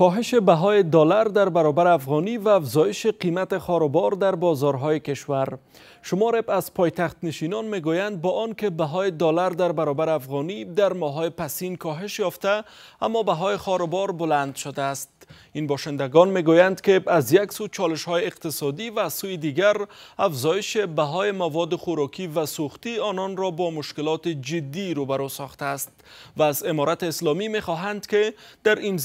کاهش بهای دلار در برابر افغانی و افزایش قیمت خاروبار در بازارهای کشور شمار از پایتخت نشینان میگویند با آنکه بهای دلار در برابر افغانی در ماهای پسین کاهش یافته اما بهای خاروبار بلند شده است این باشندگان میگویند که از یک سو چالش های اقتصادی و سوی دیگر افزایش بهای مواد خوراکی و سوختی آنان را با مشکلات جدی روبرو ساخته است و از امارت اسلامی میخواهند که در این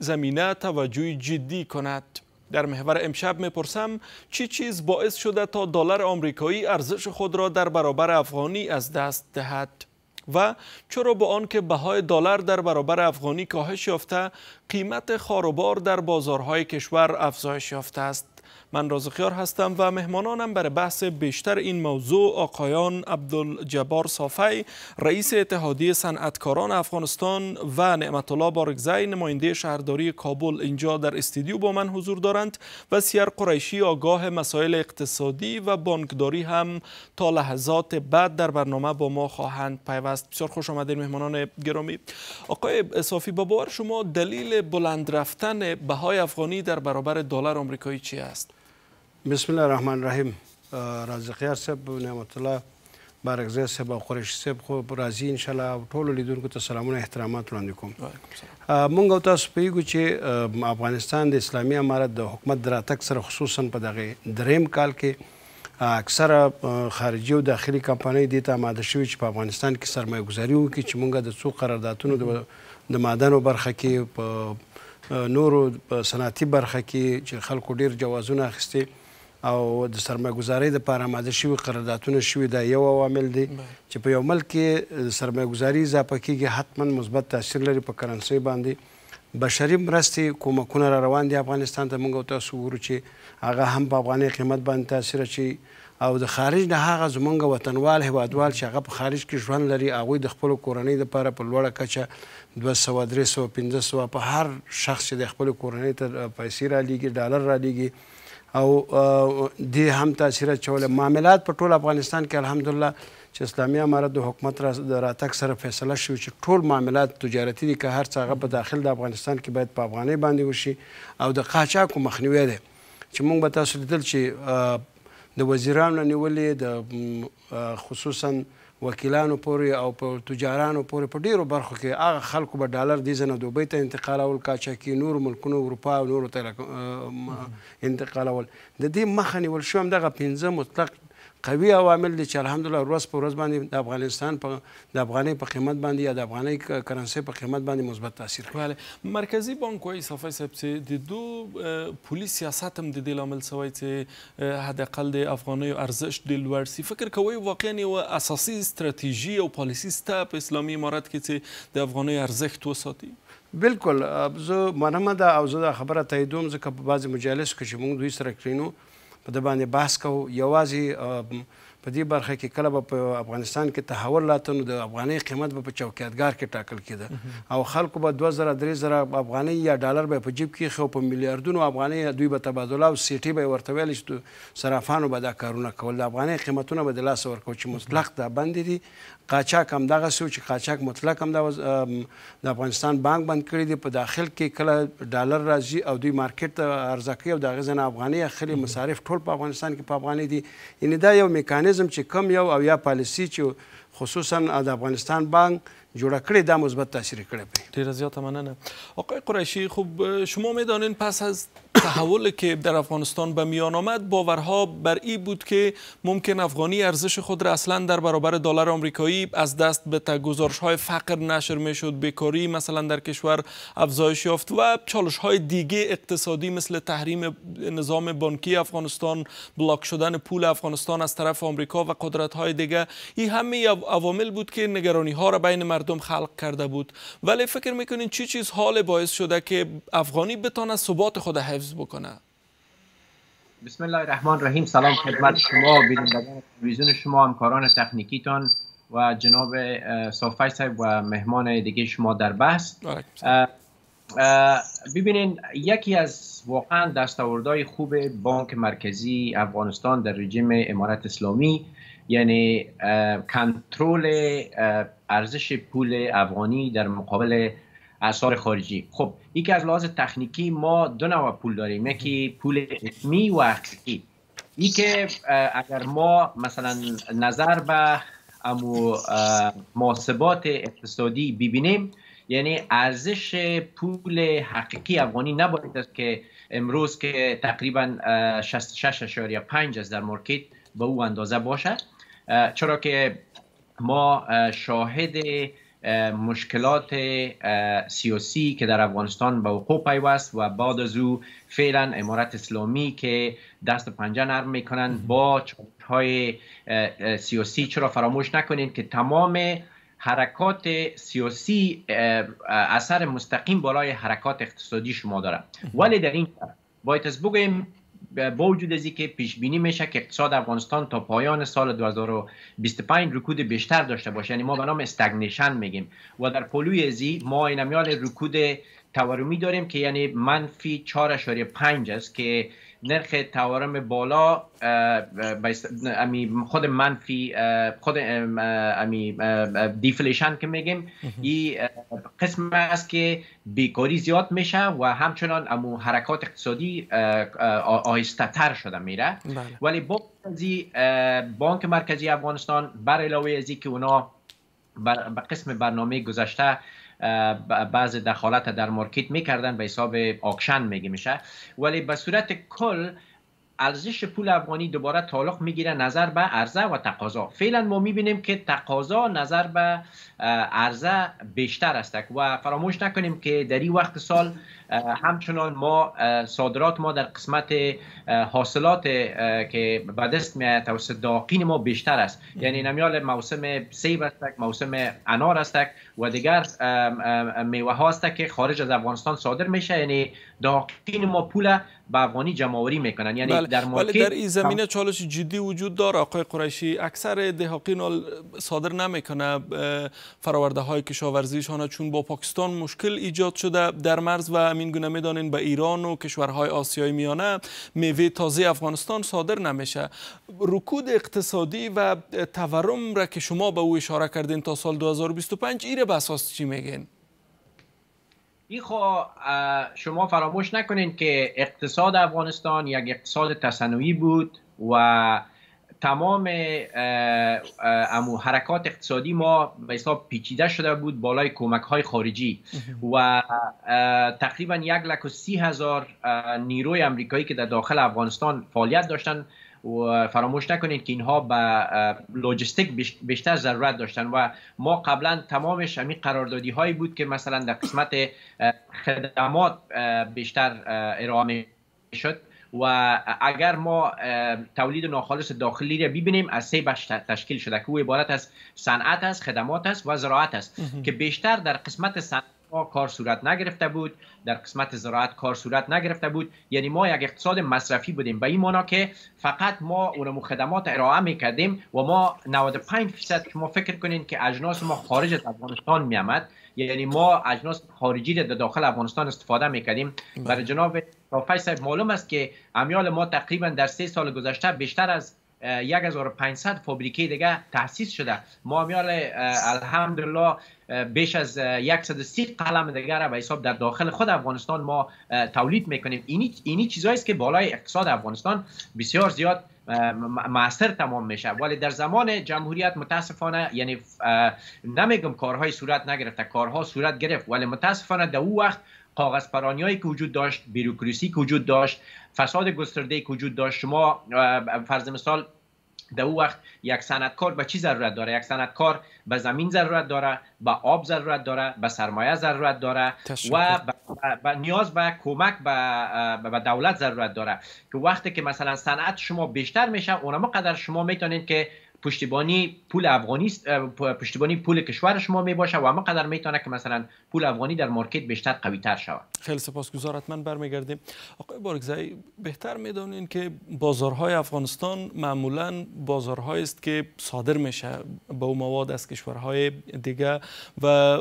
زمینه توجه جدی کند در محور امشب میپرسم چی چیز باعث شده تا دلار آمریکایی ارزش خود را در برابر افغانی از دست دهد و چرا با آنکه بهای دلار در برابر افغانی کاهش یافته قیمت خاروبار در بازارهای کشور افزایش یافته است من رازخیار هستم و مهمانانم برای بحث بیشتر این موضوع آقایان عبدالجبار صافی رئیس اتحادیه صنعتکاران افغانستان و نعمت الله بارگزای نماینده شهرداری کابل اینجا در استودیو با من حضور دارند و سیر قریشی آگاه مسائل اقتصادی و بانکداری هم تا لحظات بعد در برنامه با ما خواهند پیوست بسیار خوش آمدید مهمانان گرامی آقای صافی با شما دلیل بلند رفتن بهای افغانی در برابر دلار آمریکایی چی است بسم الله الرحمن الرحیم رازقیار صاحب نعمت الله بارکزی صاحب او قریشی صاحب خو راځي ان شاء الله ټولو لیدونکو ته سلامونه احترامات وړاندې کوم مونږ او تاسو په یو چې افغانستان د اسلامي امارت د حکومت دراتک سره خصوصا په دغه دریم کال کې اکثره خارجي او داخلي کمپنۍ د ته آماده شوي چې په افغانستان کې سرمایه گذاري وکړي چې مونږ د څو قراردادونو د معدنو برخه کې په نورو صنعتي برخه کې چې خلکو ډیر جوازونه اخیستي او د سرمایه‌ګزارۍ لپاره آماده شوي قراردادونه شوي دا یو عوامل دی چې په یو ملک کې سرمایه‌ګزاري اضافه کیږي حتما مثبت تاثیر لري په کرنسۍ باندې بشري مرستې کومکونه را روان دي افغانستان ته موږ تاسو ګورو چې هغه هم په افغاني قیمت باندې تاثیر اچي او د خارج نه هغه زمونږ وطنوال هوادوال چې هغه په خارج کې ژوند لري هغوی د خپلو کورنۍ دپاره په لوړه کچه دوه سوه درې سوه پنځه سوه په هر شخص چې د خپلې کورنۍ ته پیسې رالیږي ډالر رالیږي او دی هم تاثیر چول معاملات په ټول افغانستان کې الحمدلله چې اسلامي امارت د حکومت را راتګ سره فیصله شو چې ټول معاملات تجارتي دي که هر څه هغه په داخل د افغانستان کې باید په افغانۍ باندې وشي او د قاچاقو مخنیوی دی چې موږ به تاسو لیدل چې د وزیرانو نیولې د خصوصاً وکیلانو پورې او په تجارانو پورې په ډیرو برخو کې هغه خلکو به ډالر دې ځنه دوبۍ ته انتقالول قاچاقي نور ملکونو اروپا او نورو ته انتقالول د دې مخه نیول شو همدغه پنځه مطلق قوي عوامل دي چې الحمدلله ورځ په ورځ باندې د افغانستان په د افغانۍ په قیمت باندې یا د افغانۍ کرنسۍ په قیمت باندې مثبت تاثیر کوي بله مرکزي بانک وایي صفی صاحب چې د دو پولي سیاست هم د دې لامل سوی چې حداقل د افغانیو ارزښت ډېر لوړ سي فکر کوئ واقعا یوه اساسي ستراتیژي او پالیسي سته په اسلامي امارت کې چې د افغانیو ارزښت وساتي بالکل زه منمه ده او زه دا خبره تاییدوم ځکه په بعضې مجالسو کې چې موږ دوی سره کښېنو په د باندې بحث کوو یوازې په دې برخه کې کله به په افغانستان کې تحول راته نو د افغانۍ قیمت به په چوکیاتګار کې ټاکل کېده او خلکو به دوه زره درې زره افغانۍ یا ډالر به په جیب کې خو په میلیارډونو افغانۍ دوی به تبادله او سیټي به ورته ویل چې صرافانو به دا کارونه کول د افغانۍ قیمتونه به د لاسه ورکول چې مطلق دا بند دي قاچاق هم دغه سو چې قاچاق مطلق هم د افغانستان بانک بند کړی دی په داخل کې کله ډالر راځي او دوی مارکیټ ته عرضه کوي او د هغې ځنه افغاني اخلي مصارف ټول په افغانستان کې په افغاني دي یعنې دا یو میکانیزم چې کم یو او یا پالیسي چې خصوصا د افغانستان بانک جوړه کړې دا مثبت تاثیر کړی ډیر زیاته مننه آقای قریشی خب شما میدانین پس از تحول که در افغانستان به میان آمد باورها بر ای بود که ممکن افغانی ارزش خود را اصلا در برابر دلار آمریکایی از دست به گزارش های فقر نشر می شد بیکاری مثلا در کشور افزایش یافت و چالش های دیگه اقتصادی مثل تحریم نظام بانکی افغانستان بلاک شدن پول افغانستان از طرف آمریکا و قدرت های دیگه این همه عوامل بود که نگرانی ها را بین مردم خلق کرده بود ولی فکر میکنین چی چیز حال باعث شده که افغانی بتانه ثبات خود حفظ بسم الله الرحمن الرحیم سلام خدمت شما بینندگان تلویزیون شما همکاران تکنیکیتان و جناب صافی صاحب و مهمان دیگه شما در بحث ببینین یکی از واقعا دستاوردهای خوب بانک مرکزی افغانستان در رژیم امارت اسلامی یعنی کنترل ارزش پول افغانی در مقابل اثار خارجی خب یکی از لحاظ تکنیکی ما دو نوع پول داریم یکی پول اسمی و عکسی ای که اگر ما مثلا نظر به امو محاسبات اقتصادی ببینیم یعنی ارزش پول حقیقی افغانی نباید است که امروز که تقریبا 66.5 از در مارکت به او اندازه باشد چرا که ما شاهد مشکلات سیاسی که در افغانستان به وقوع پیوست و بعد از او فعلا امارت اسلامی که دست پنجه نرم میکنند با های سیاسی چرا فراموش نکنید که تمام حرکات سیاسی اثر مستقیم بالای حرکات اقتصادی شما دارد ولی در این باید از بگویم با وجود از که پیش بینی میشه که اقتصاد افغانستان تا پایان سال 2025 رکود بیشتر داشته باشه یعنی ما به نام استگنیشن میگیم و در پلوی ازی ما اینمیال رکود تورمی داریم که یعنی منفی 4.5 است که نرخ تورم بالا امی خود منفی خود امی دیفلیشن که میگیم این قسم است که بیکاری زیاد میشه و همچنان امو حرکات اقتصادی آهسته تر شده میره بله. ولی با بانک مرکزی افغانستان بر علاوه از که اونا بر قسم برنامه گذشته بعض دخالت در مارکت میکردن به حساب آکشن میگه میشه ولی به صورت کل ارزش پول افغانی دوباره تعلق میگیره نظر به عرضه و تقاضا فعلا ما میبینیم که تقاضا نظر به عرضه بیشتر است و فراموش نکنیم که در این وقت سال همچنان ما صادرات ما در قسمت حاصلات که به دست می توسط داقین ما بیشتر است یعنی نمیال موسم سیب است موسم انار است و دیگر میوه هاست که خارج از افغانستان صادر میشه یعنی داقین ما پول به افغانی جمعوری میکنن یعنی بله، در در این زمینه چالش جدی وجود داره آقای قریشی اکثر دهاقین صادر نمیکنه فراورده های کشاورزیشان چون با پاکستان مشکل ایجاد شده در مرز و امین گونه میدانین به ایران و کشورهای آسیای میانه میوه تازه افغانستان صادر نمیشه رکود اقتصادی و تورم را که شما به او اشاره کردین تا سال 2025 اساس چی شما فراموش نکنین که اقتصاد افغانستان یک اقتصاد تصنعی بود و تمام امو حرکات اقتصادی ما به حساب پیچیده شده بود بالای کمک های خارجی و تقریبا یک لک و سی هزار نیروی امریکایی که در داخل افغانستان فعالیت داشتن و فراموش نکنید که اینها به لوجستیک بیشتر ضرورت داشتن و ما قبلا تمامش همین قراردادی هایی بود که مثلا در قسمت خدمات بیشتر ارائه شد و اگر ما تولید ناخالص داخلی را ببینیم از سه بخش تشکیل شده که او عبارت از صنعت است خدمات است و زراعت است که بیشتر در قسمت صنعت کار صورت نگرفته بود در قسمت زراعت کار صورت نگرفته بود یعنی ما یک اقتصاد مصرفی بودیم به این معنا که فقط ما اونمو خدمات ارائه میکردیم و ما 95 فیصد ما فکر کنین که اجناس ما خارج از افغانستان میامد یعنی ما اجناس خارجی در داخل افغانستان استفاده میکردیم بله. برای جناب رافع صاحب معلوم است که امیال ما تقریبا در سه سال گذشته بیشتر از 1500 فابریکه دیگه تاسیس شده ما میال الحمدلله بیش از 130 قلم دیگه را به حساب در داخل خود افغانستان ما تولید میکنیم اینی اینی چیزایی است که بالای اقتصاد افغانستان بسیار زیاد معصر تمام میشه ولی در زمان جمهوریت متاسفانه یعنی نمیگم کارهای صورت نگرفته کارها صورت گرفت ولی متاسفانه در او وقت کاغذ هایی که وجود داشت بیروکریسی که وجود داشت فساد گسترده که وجود داشت شما فرض مثال در او وقت یک سندکار به چی ضرورت داره یک سندکار به زمین ضرورت داره به آب ضرورت داره به سرمایه ضرورت داره و به نیاز به کمک به دولت ضرورت داره که وقتی که مثلا صنعت شما بیشتر میشه اونما قدر شما میتونید که پشتیبانی پول افغانی پشتیبانی پول کشور شما می باشه و اما قدر می که مثلا پول افغانی در مارکت بیشتر قوی تر شود خیلی سپاسگزار حتما برمیگردیم آقای بارگزای بهتر میدونین که بازارهای افغانستان معمولا بازارهایی است که صادر میشه به مواد از کشورهای دیگه و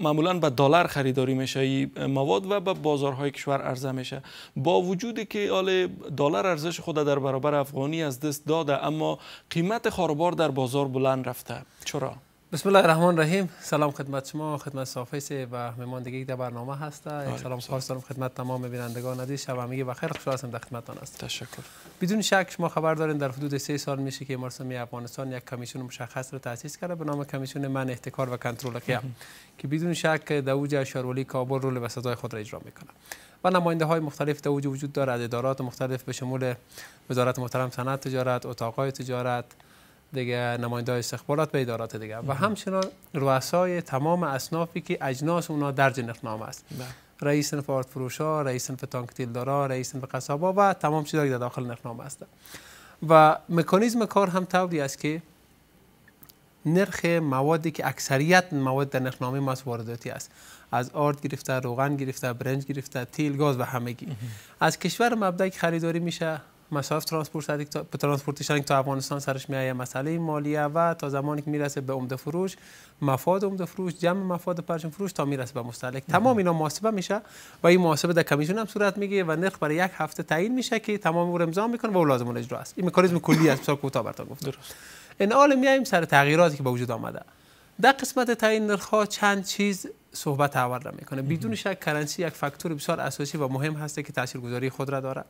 معمولا به دلار خریداری میشه مواد و به بازارهای کشور عرضه میشه با وجودی که حال دلار ارزش خود در برابر افغانی از دست داده اما قیمت کاروبار در بازار بلند رفته چرا؟ بسم الله الرحمن الرحیم سلام خدمت شما خدمت صافیس و دیگه در برنامه هسته سلام سلام دارم خدمت تمام بینندگان عزیز شب همگی بخیر خوش هستم در خدمتتان هستم تشکر بدون شک شما خبر دارین در حدود سه سال میشه که مرسومی افغانستان یک کمیسیون مشخص را تاسیس کرده به نام کمیسیون من احتکار و کنترل که که بدون شک دوج شورای کابل رول و صدای خود را اجرا میکنه و نماینده های مختلف در وجود دارد ادارات مختلف به شمول وزارت محترم صنعت تجارت اتاقای تجارت دیگه نماینده استخبارات به ادارات دیگه و همچنان رؤسای تمام اصنافی که اجناس اونا درج نرخنامه است بله. رئیس صنف آرد ها رئیس صنف دارا، رئیس صنف قصابا و تمام چیزایی که در داخل نرخنامه است و مکانیزم کار هم طوری است که نرخ موادی که اکثریت مواد در نرخنامه ما وارداتی است از آرد گرفته روغن گرفته برنج گرفته تیل گاز و همگی از کشور مبدا خریداری میشه مصرف ترانسپورت به ترانسپورتی تا افغانستان سرش میایه مسئله مالیه و تا زمانی که میرسه به عمده فروش مفاد عمده فروش جمع مفاد پرچم فروش تا میرسه به مستهلک تمام اینا محاسبه میشه و این محاسبه در کمیسیون هم صورت میگیره و نرخ برای یک هفته تعیین میشه که تمام امور امضا میکنه و لازم اجرا است این مکانیزم کلی است بسیار کوتاه درست این حال میایم سر تغییراتی که به وجود آمده در قسمت تعیین نرخ چند چیز صحبت آورده میکنه بدون شک کرنسی یک فاکتور بسیار اساسی و مهم هست که تاثیرگذاری خود را داره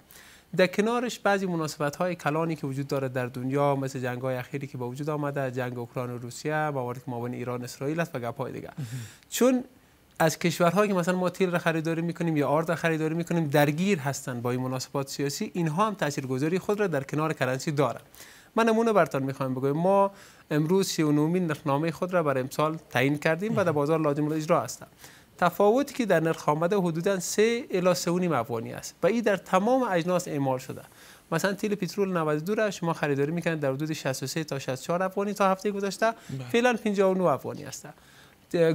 در کنارش بعضی مناسبت های کلانی که وجود داره در دنیا مثل جنگ های اخیری که با وجود آمده جنگ اوکراین و روسیه وارد که مابین ایران اسرائیل است و گپ های دیگه چون از کشورهایی که مثلا ما تیل را خریداری میکنیم یا آرد را خریداری میکنیم درگیر هستند با این مناسبات سیاسی اینها هم تاثیرگذاری خود را در کنار کرنسی دارند. من نمونه برتان میخوام بگویم ما امروز 39 نرخنامه خود را برای امسال تعیین کردیم و در بازار لازم اجرا هستند تفاوتی که در نرخ آمده حدودا 3 الی 3.5 افغانی است و این در تمام اجناس اعمال شده مثلا تیل پترول 92 را شما خریداری میکنید در حدود 63 تا 64 افغانی تا هفته گذشته بله. فعلا 59 افغانی است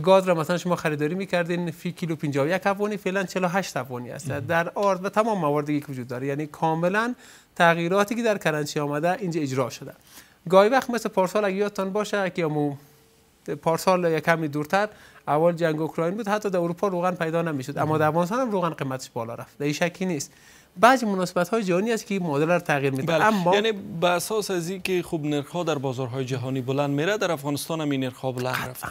گاز را مثلا شما خریداری میکردین فی کیلو 51 افغانی فعلا 48 افغانی است بله. در آرد و تمام مواردی که وجود داره یعنی کاملا تغییراتی که در کرنسی آمده اینجا اجرا شده گاهی وقت مثل پارسال اگه یادتان باشه که پارسال یا کمی دورتر اول جنگ اوکراین بود حتی در اروپا روغن پیدا نمیشد اما در افغانستان هم روغن قیمتش بالا رفت در شکی نیست بعضی مناسبت های جهانی است که مدل را تغییر میده بله. اما یعنی به اساس از اینکه خوب نرخ ها در بازارهای جهانی بلند میره در افغانستان هم این نرخ ها بلند رفته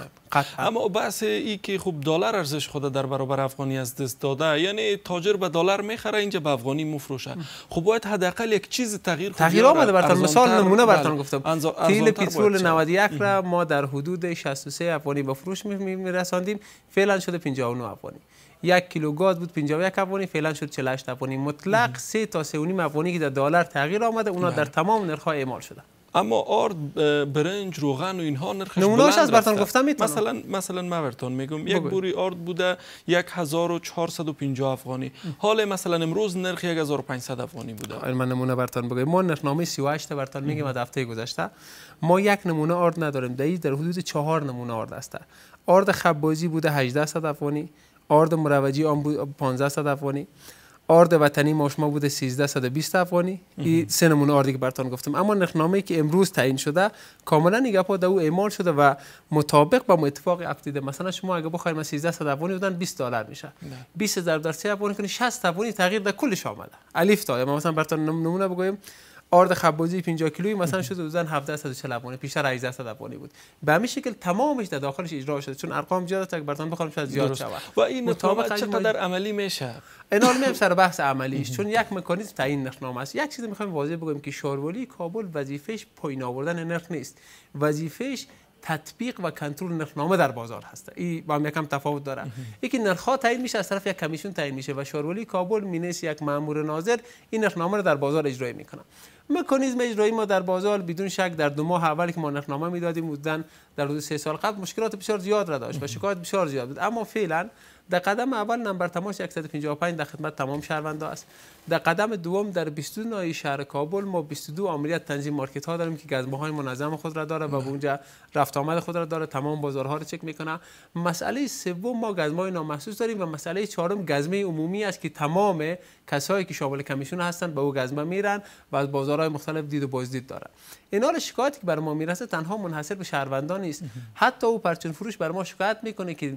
اما بس این که خوب دلار ارزش خود در برابر افغانی از دست داده یعنی تاجر به دلار میخره اینجا به افغانی مفروشه خب باید حداقل یک چیز تغییر خود تغییر آمده برتان مثال نمونه بله. برتان گفتم تیل پترول 91 را ما در حدود 63 افغانی به فروش رساندیم فعلا شده 59 افغانی یک کیلو گاز بود 51 افغانی فعلا شد 48 افغانی مطلق 3 تا اونیم افغانی که در دلار تغییر آمده اونا در بله. تمام نرخ اعمال شده اما آرد برنج روغن و اینها نرخش بلند از برتان گفتم میتونم مثلا مثلا من برتان میگم یک بوری آرد بوده 1450 افغانی حال مثلا امروز نرخ 1500 افغانی بوده این آره، من نمونه برتان بگم ما نامه 38 برتان میگیم از هفته گذشته ما یک نمونه آرد نداریم در در حدود 4 نمونه آرد است آرد خبازی بوده 1800 افغانی آرد مروجی آن بود 1500 افغانی آرد وطنی ما شما بوده 1320 افغانی این سه نمونه آردی که براتون گفتم اما نرخنامه‌ای که امروز تعیین شده کاملا نگه در او اعمال شده و مطابق با اتفاق افتیده مثلا شما اگه بخوایم 1300 افغانی بودن 20 دلار میشه 20 ضرب در 3 افغانی کنی 60 افغانی تغییر در کلش آمده الف تا مثلا براتون نمونه بگویم آرد خبوزی 50 کیلویی مثلا شده بودن 1740 افغانی پیشتر 1800 افغانی بود به همین شکل تمامش در داخلش اجرا شده چون ارقام زیاد تا براتون بخوام شاید زیاد شود و این مطابق چقدر عملی میشه اینا میم سر بحث عملیش چون یک مکانیزم تعیین نرخنامه است یک چیز میخوایم واضح بگویم که شاروالی کابل وظیفش پایین آوردن نرخ نیست وظیفش تطبیق و کنترل نرخنامه در بازار هست این با هم یکم تفاوت داره یکی نرخ تعیین میشه از طرف یک کمیسیون تعیین میشه و شاروالی کابل مینس یک مامور ناظر این نرخنامه رو در بازار اجرا میکنه مکانیزم اجرایی ما در بازار بدون شک در دو ماه اولی که ما نقنامه میدادیم بودن در حدود سه سال قبل مشکلات بسیار زیاد را داشت و شکایت بسیار زیاد بود اما فعلا در قدم اول نمبر تماس 155 در خدمت تمام شهروندا است در قدم دوم در 22 نای شهر کابل ما 22 عملیات تنظیم مارکت ها داریم که گزمه های منظم خود را داره و به اونجا رفت آمد خود را داره تمام بازارها را چک میکنه مسئله سوم ما گزمه های نامحسوس داریم و مسئله چهارم گزمه عمومی است که تمام کسایی که شامل کمیسیون هستند به او گزمه میرن و از بازارهای مختلف دید و بازدید داره اینا رو شکایتی که بر ما میرسه تنها منحصر به شهروندان نیست حتی او پرچون فروش بر ما شکایت میکنه که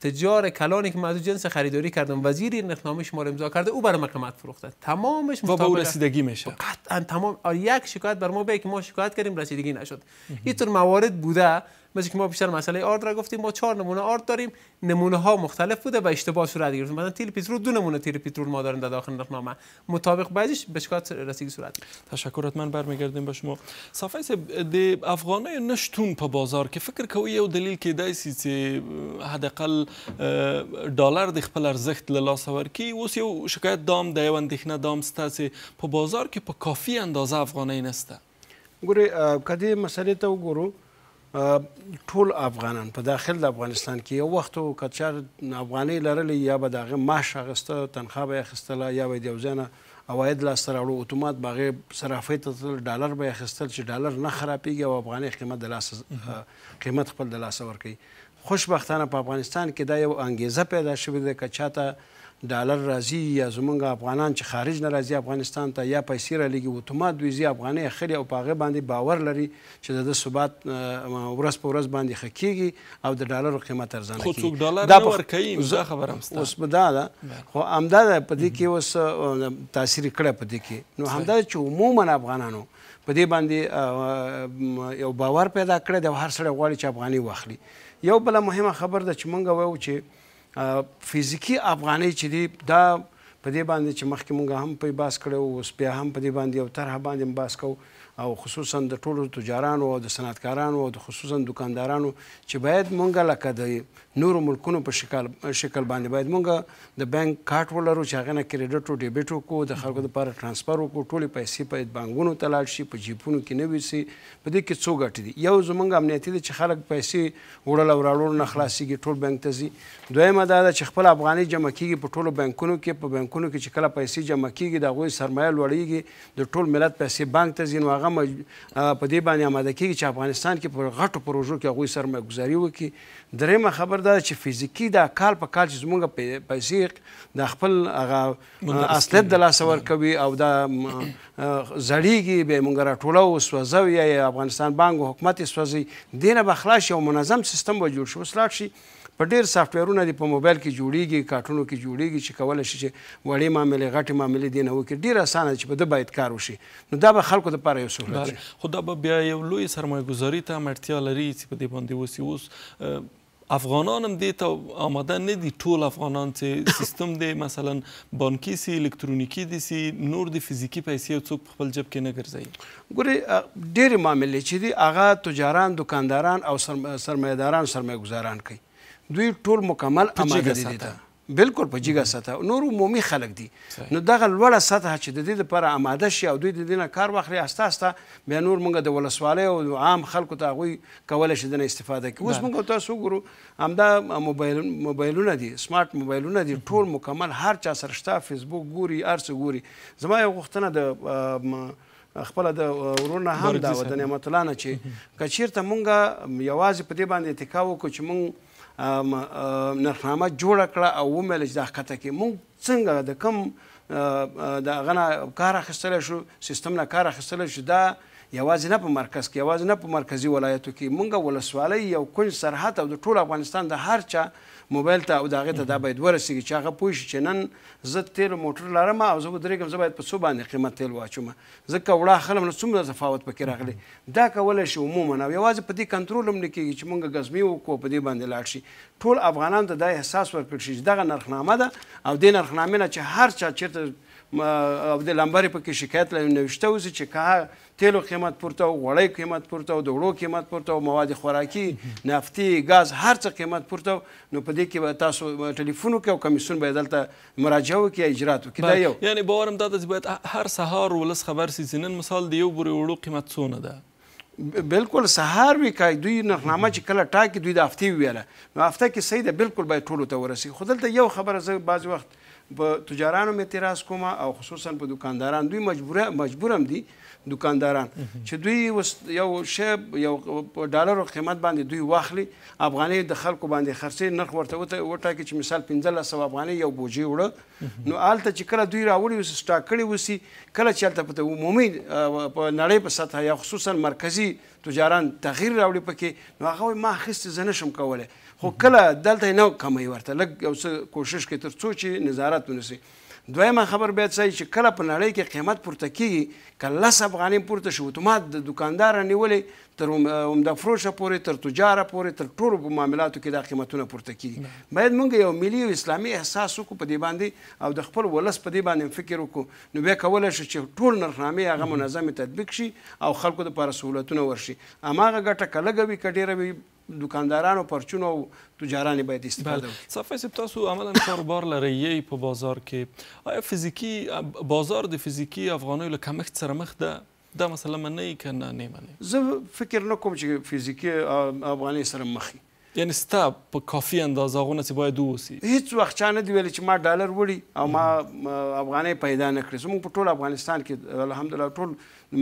تجار کلانی که من از جنس خریداری کردم وزیر این شما رو امضا کرده او برای مقامت فروخته تمامش و با او رسیدگی میشه قطعا تمام آره، یک شکایت بر ما به که ما شکایت کردیم رسیدگی نشد اینطور موارد بوده مثل که ما بیشتر مسئله آرد را گفتیم ما چهار نمونه آرد داریم نمونه ها مختلف بوده و اشتباه صورت گرفته مثلا تیل پیترول دو نمونه تیل پیترول ما داریم در داخل نامه. مطابق بعضیش به شکایت رسیدگی صورت تشکر من برمیگردیم به شما صفحه دی افغانه نشتون په بازار که فکر کوي یو دلیل کېدای شي چې حداقل ډالر د خپل ارزښت له لاسه ورکړي اوس شکایت دام د یو اندېښنه دام په بازار کې په کافی اندازه افغانه نسته ګوره کدی مسلې ته وګورو ټول افغانان په داخل د افغانستان کې یو وخت او کچار افغاني لرلې یا به داغه معاش اخیسته تنخواه به اخیستله یا به د ځنه اواید لاسته راوړو اتومات باغې صرافۍ ته تل ډالر به اخیستل چې ډالر نه خرابېږي او افغاني قیمت د لاس قیمت خپل د لاس ورکي خوشبختانه په افغانستان کې دا یو انګیزه پیدا شوې ده که چاته ډالر راځي یا زمونږ افغانان چې خارج نه راځي افغانستان ته یا پیسې را لګي اتومات دوی زی افغانۍ اخلي او په هغې باندې باور لري چې د ده ثبات ورځ په ورځ باندې ښه کېږي او د ډالرو قیمت ارزانه کېږي خو څوک ډالر نه ورکوي دا خبره هم اوس دا ده خو همدا ده په دې کې اوس تاثیر کړی په دې کې نو همدا چې عموما افغانانو په دې باندې یو باور پیدا کړی د هر سړی غواړي چې افغاني واخلي یو بل مهمه خبر ده چې مونږ وایو چې فزیکی افغاني چې دی دا په دې باندې چې مخکې مونږ هم په باس کړو اوس بیا هم په دې باندې یو طرح باندې باس کوو او خصوصا د ټولو تجارانو او د صنعتکارانو او د خصوصا دکاندارانو چې باید مونږه لکه د نورو ملکونو په شکل شکل باندې باید مونږه د بانک کارت ولرو چې هغه نه کریډټ او ډیبټ وکړو د خلکو لپاره ترانسفر وکړو ټولې پیسې په بانکونو ته لاړ شي په جیبونو کې نه وي سي په دې کې څو ګټې دي یو زمونږ امنیتي دي چې خلک پیسې وړل او راوړل نه خلاصيږي ټول بانک ته ځي دویمه دا ده چې خپل افغاني جمع کیږي په ټولو بانکونو کې په بانکونو کې چې کله پیسې جمع کیږي د غوي سرمایه لوړیږي د ټول ملت پیسې بانک ته ځي نو هغه هغه په دې باندې آماده کیږي چې افغانستان کې پر غټو پروژو کې هغوی سرمایهګذاري وکړي درېیمه خبر دا چې فزیکي دا کال په کال چې زمونږ پیسې د خپل هغه اصلیت د لاسه ورکوي او دا زړیږي بیا یې مونږ راټولو سوځو یا افغانستان بانک حکومت یې سوځي دې نه به خلاص یو منظم سیستم به جوړ شي وسلاټ شي په ډیر سافټویرونه دی په موبایل کې جوړیږي کارټونو کې جوړیږي چې کولای شي چې وړې معاملې غټې معاملې دینه وکړي ډیر اسانه چې په ده باید کار وشي نو دا به خلکو لپاره یو سهولت شي خو دا به بیا یو لوی سرمایهګذاري ته هم اړتیا لري چې په دې باندې اوس اوس افغانان هم دې ته آماده نه دي ټول افغانان چې سیستم دی مثلا بانکي سي الکترونیکی دي سي نور د فزیکی پیسې څوک په خپل جیب کې نه ګرځي ګوري ډېرې معاملې چې دي هغه تجاران دکانداران او سرمایه‌داران سرمایه‌ګزاران کوي دوی ټول مکمل اماده دي بالکل په جګه سطح نور عمومي خلک دي نو دغه لوړه سطح چې د دې لپاره آماده شي او دوی د دې نه کار واخلي آسته آسته بیا نور موږ د ولسوالۍ او عام خلکو ته هغوی کولی شي دنه استفاده کړي اوس موږ تاسو وګورو همدا موبایل موبایلونه دي سمارټ موبایلونه دي ټول مکمل هر چا سره شته فیسبوک ګوري هر څه ګوري زما یو غوښتنه د خپل د ورونه هم دا د نعمت الله نه چې کچیرته مونږ یوازې په دې باندې اتکا وکړو چې مونږ نرخنامه جوړه کړه او ومې لږ د حقته کې مونږ څنګه د کم د غنا کار اخستل شو سیستم نه کار اخستل شو دا یوازې نه په مرکز کې یوازې نه په مرکزی ولایتو کې مونږ ولسوالۍ یو کونج سرحد او د ټول افغانستان د هر چا موبایل ته او د هغې ته دا باید ورسیږي چې هغه پوه شي چې نن زه تیل موټر لرم او زه ودرېږم زه باید په څو باندې قیمت تیل واچوم زه که وړه خلم نو څومره تفاوت پکې راغلی دا کولی شي عموما او یوازې په دې کنټرول هم نه کېږي چې مونږ ګزمې وکړو په دې باندې لاړ شي ټول افغانانو ته دا احساس ورکړ شي چې دغه نرخنامه ده او دې نرخنامې نه چې هر چا چېرته عبدالامبر په کې شکایت لري نوښته وزي چې که تیلو قیمت پورته او غوړی قیمت پورته او د وړو قیمت پورته او مواد خوراکي نفتي غاز هر څه قیمت پورته نو په دې کې به تاسو ټلیفون کې او کمیسون به دلته مراجعه وکړي اجرات وکړي دا یو یعنی باورم دا چې باید هر سهار ولس خبر سي نن مثال دی یو بوري وړو قیمت څونه ده بالکل سهار وی کای دوی نخنامه چې کله ټاکي دوی د هفته ویله نو هفته کې سید بالکل باید ټولو ته ورسی خو دلته یو خبره زه بعض وخت په تجارانو مې اعتراض کوم او خصوصا په دکانداران دوی مجبوره مجبورم دي دکانداران چې دوی یو شی یو ډالر قیمت باندې دوی واخلي افغاني د خلکو باندې خرڅې نرخ ورته وټه کې چې مثال 1500 افغاني یو بوجي وړه نو آلته چې کله دوی راوړي وس سٹاک کړي وسی کله چې آلته په عمومي په نړۍ په سطح یا خصوصا مرکزی تجاران تغییر راوړي پکې نو هغه ما خست زنه شم کوله خو کله دلته نه کمی ورته لږ یو څه کوشش کوي تر څو چې نظارت ونیسي دویمه خبر باید صحیح چې کله په نړۍ کې قیمت پورته کیږي که لس افغانۍ پورته شي اتومات د دوکاندار نیولې تر عمده فروشه پورې تر تجاره پورې تر ټولو په معاملاتو کې دا قیمتونه پورته کیږي باید موږ یو ملي او اسلامي احساس وکړو په دې باندې او د خپل ولس په دې باندې فکر وکړو نو بیا کولی شو چې ټول نرخنامې هغه منظمې تطبیق شي او خلکو دپاره سهولتونه ورشي هماغه ګټه که لږه وي که ډېره وي دکاندارانو پرچونو او تجاران باید استفاده وکړي صافی صاحب تاسو عملا کاروبار لرئ یی په بازار کې آیا فزیکی بازار د فزیکی افغانۍ له کمښت سره مخ ده دا مثلا منې کنه نه منې زه فکر نه کوم چې فزیکی افغانۍ سره مخ وي یعنی ستا په کافی اندازاغونه چې باید اوسي هیڅ وخت چا نه دی ویلی چې ما ډالر وړي او ما افغانۍ پیدا نه کړې زموږ په ټول افغانستان کې الحمدلله ټول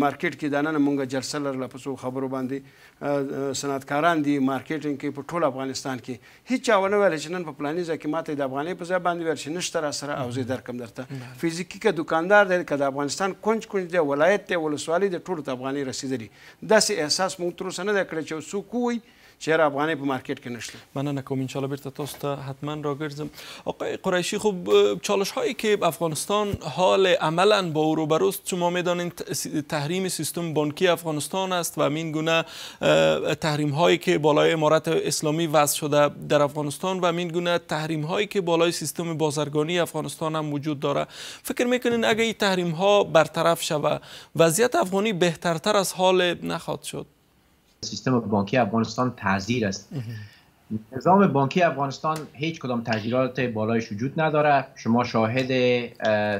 مارکیټ کې دانه مونږه جلسه لرله په څو خبرو باندې صنعتکاران دي مارکیټینګ کې په ټول افغانستان کې هیڅ چا ونه ویل چې نن په پلاني ځای کې ماته د افغانۍ په ځای باندې ویل چې نشته را سره او زه درکم درته فزیکي که دکاندار دی که د افغانستان کونج کونج دی ولایت دی ولسوالي دی ټولو ته افغانۍ رسېدلي داسې احساس مونږ تر اوسه نه دی کړی چې څوک ووایي چهر افغانی په مارکیټ کې نشته مننه کوم ان شاء الله حتما آقای قریشی خب چالش هایی که افغانستان حال عملا با او روبروست شما میدانید تحریم سیستم بانکی افغانستان است و این گونه تحریم هایی که بالای امارت اسلامی وضع شده در افغانستان و این گونه تحریم هایی که بالای سیستم بازرگانی افغانستان هم وجود داره فکر میکنین اگه این تحریم ها برطرف شود وضعیت افغانی بهترتر از حال نخواهد شد سیستم بانکی افغانستان تذیر است نظام بانکی افغانستان هیچ کدام تغییرات بالایش وجود نداره شما شاهد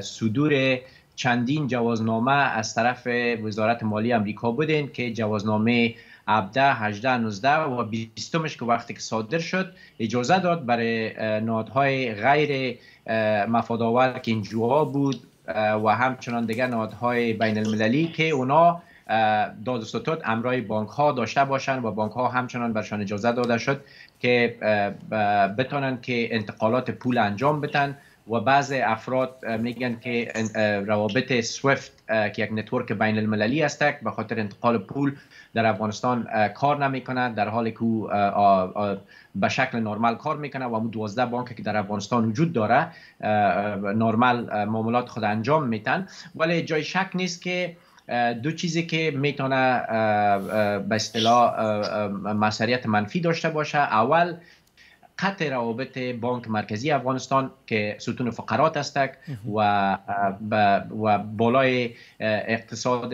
صدور چندین جوازنامه از طرف وزارت مالی امریکا بودین که جوازنامه 17 18 19 و 20 که وقتی که صادر شد اجازه داد برای نادهای غیر مفادآور که اینجوها بود و همچنان دیگر نادهای بین المللی که اونا داد ستاد امرای بانک ها داشته باشند و بانک ها همچنان برشان اجازه داده شد که بتانند که انتقالات پول انجام بتن و بعض افراد میگن که روابط سویفت که یک نتورک بین المللی است به خاطر انتقال پول در افغانستان کار کند در حالی که به شکل نرمال کار میکنه و اون 12 بانک که در افغانستان وجود داره نرمال معاملات خود انجام میتن ولی جای شک نیست که دو چیزی که میتونه به اصطلاح مسئولیت منفی داشته باشه اول قطع روابط بانک مرکزی افغانستان که ستون فقرات است و و بالای اقتصاد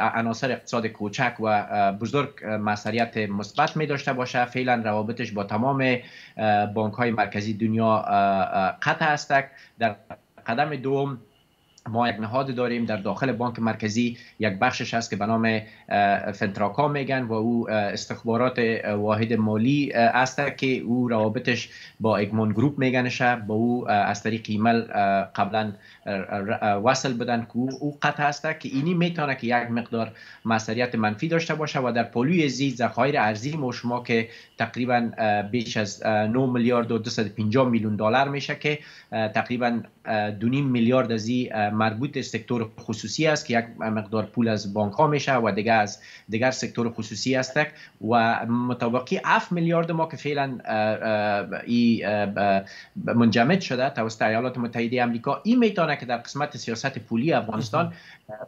عناصر اقتصاد کوچک و بزرگ مسئولیت مثبت می داشته باشه فعلا روابطش با تمام بانک های مرکزی دنیا قطع است در قدم دوم ما یک نهاد داریم در داخل بانک مرکزی یک بخشش هست که به نام فنتراکا میگن و او استخبارات واحد مالی است که او روابطش با اگمون گروپ میگنشه با او از طریق ایمل قبلا وصل بدن که او قطع هسته که اینی میتونه که یک مقدار مسئولیت منفی داشته باشه و در پلوی زی ذخایر ارزی ما شما که تقریبا بیش از 9 میلیارد و 250 میلیون دلار میشه که تقریبا 2 میلیارد از این مربوط سکتور خصوصی است که یک مقدار پول از بانک ها میشه و دیگر از دیگر سکتور خصوصی است و مطابقی 7 میلیارد ما که فعلا ای منجمد شده توسط ایالات متحده آمریکا این میتونه که در قسمت سیاست پولی افغانستان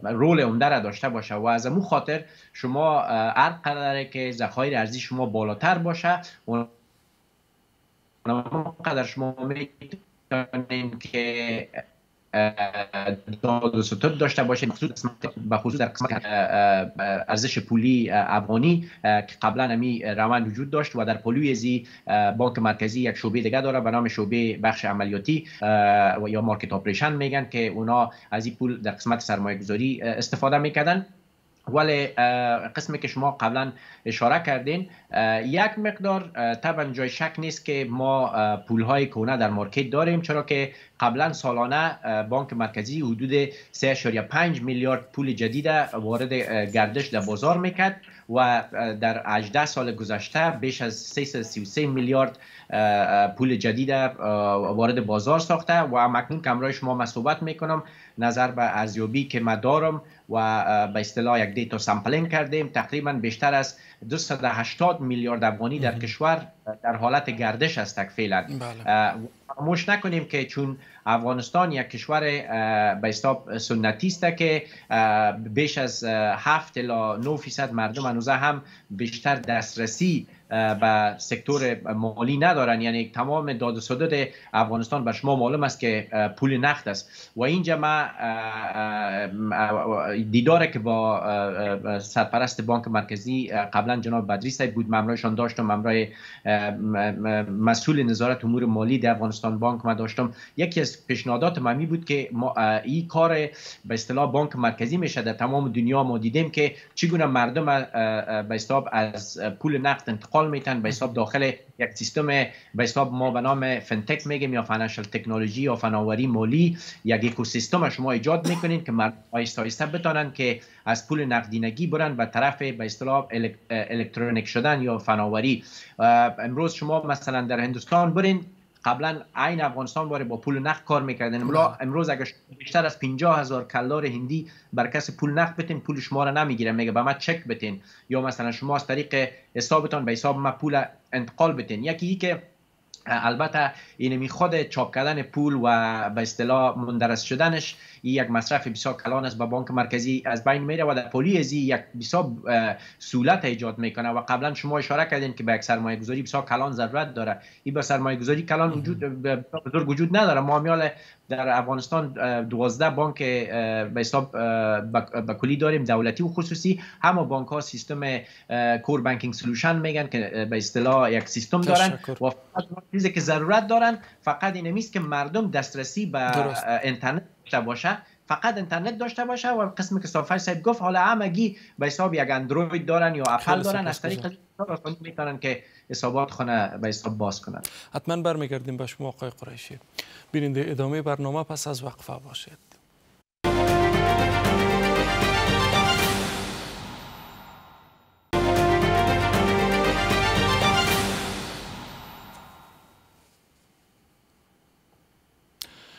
رول عمده را داشته باشه و از امو خاطر شما هر قدره که زخایر ارزی شما بالاتر باشه قدر شما میتونیم که داد و داشته باشه مخصوص به خصوص در قسمت ارزش پولی افغانی که قبلا همی روند وجود داشت و در پلوی زی بانک مرکزی یک شعبه دیگه داره به نام شعبه بخش عملیاتی یا مارکت آپریشن میگن که اونا از این پول در قسمت سرمایه گذاری استفاده میکردن ولی قسمی که شما قبلا اشاره کردین یک مقدار طبعا جای شک نیست که ما پول های کونه در مارکت داریم چرا که قبلا سالانه بانک مرکزی حدود 3.5 میلیارد پول جدید وارد گردش در بازار میکرد و در 18 سال گذشته بیش از 333 میلیارد پول جدید وارد بازار ساخته و مکنون کمرای شما مصوبت میکنم نظر به ارزیابی که ما دارم و به اصطلاح یک دیتا سامپلینگ کردیم تقریبا بیشتر از 280 میلیارد افغانی در کشور در حالت گردش است فعلا بله. نکنیم که چون افغانستان یک کشور به حساب سنتی است که بیش از 7 تا 9 فیصد مردم انوزه هم بیشتر دسترسی و سکتور مالی ندارن یعنی تمام داد صدد افغانستان به شما معلوم است که پول نقد است و اینجا ما دیداره که با سرپرست بانک مرکزی قبلا جناب بدری صاحب بود ممرایشان داشتم ممرای مسئول نظارت امور مالی در افغانستان بانک ما داشتم یکی از پیشنهادات ممی بود که این کار به اصطلاح بانک مرکزی میشه در تمام دنیا ما دیدیم که چگونه مردم به از پول نقد انتقال فال میتن به حساب داخل یک سیستم به حساب ما به نام فنتک میگیم یا فینانشل تکنولوژی یا فناوری مالی یک اکوسیستم شما ایجاد میکنین که مردم آیست آیسته بتانن که از پول نقدینگی برن به طرف به اصطلاح الکترونیک شدن یا فناوری امروز شما مثلا در هندوستان برین قبلا عین افغانستان باره با پول نقد کار میکردن یعنی امروز اگر بیشتر از 50 هزار کلار هندی بر کسی پول نقد بتین پول شما را نمیگیره میگه به ما چک بتین یا مثلا شما از طریق حسابتان به حساب ما پول انتقال بتین یکی ای که البته اینمی خود چاپ کردن پول و به اصطلاح مندرس شدنش یک مصرف بسیار کلان است به بانک مرکزی از بین میره و در پولی یک بسیار سولت ایجاد میکنه و قبلا شما اشاره کردین که به یک سرمایه گذاری بسیار کلان ضرورت داره این به سرمایه گذاری کلان وجود بزرگ وجود نداره ما میال در افغانستان دوازده بانک به حساب کلی داریم دولتی و خصوصی همه بانک ها سیستم کور بانکینگ سولوشن میگن که به اصطلاح یک سیستم دارن و چیزی که ضرورت دارن فقط این نیست که مردم دسترسی به اینترنت داشته باشه فقط اینترنت داشته باشه و قسم که سافر صاحب گفت حالا همگی به حساب یک اندروید دارن یا اپل دارن از طریق میتونن که حسابات خونه به حساب باز کنن حتما برمیگردیم به شما آقای قریشی بیننده ادامه برنامه پس از وقفه باشید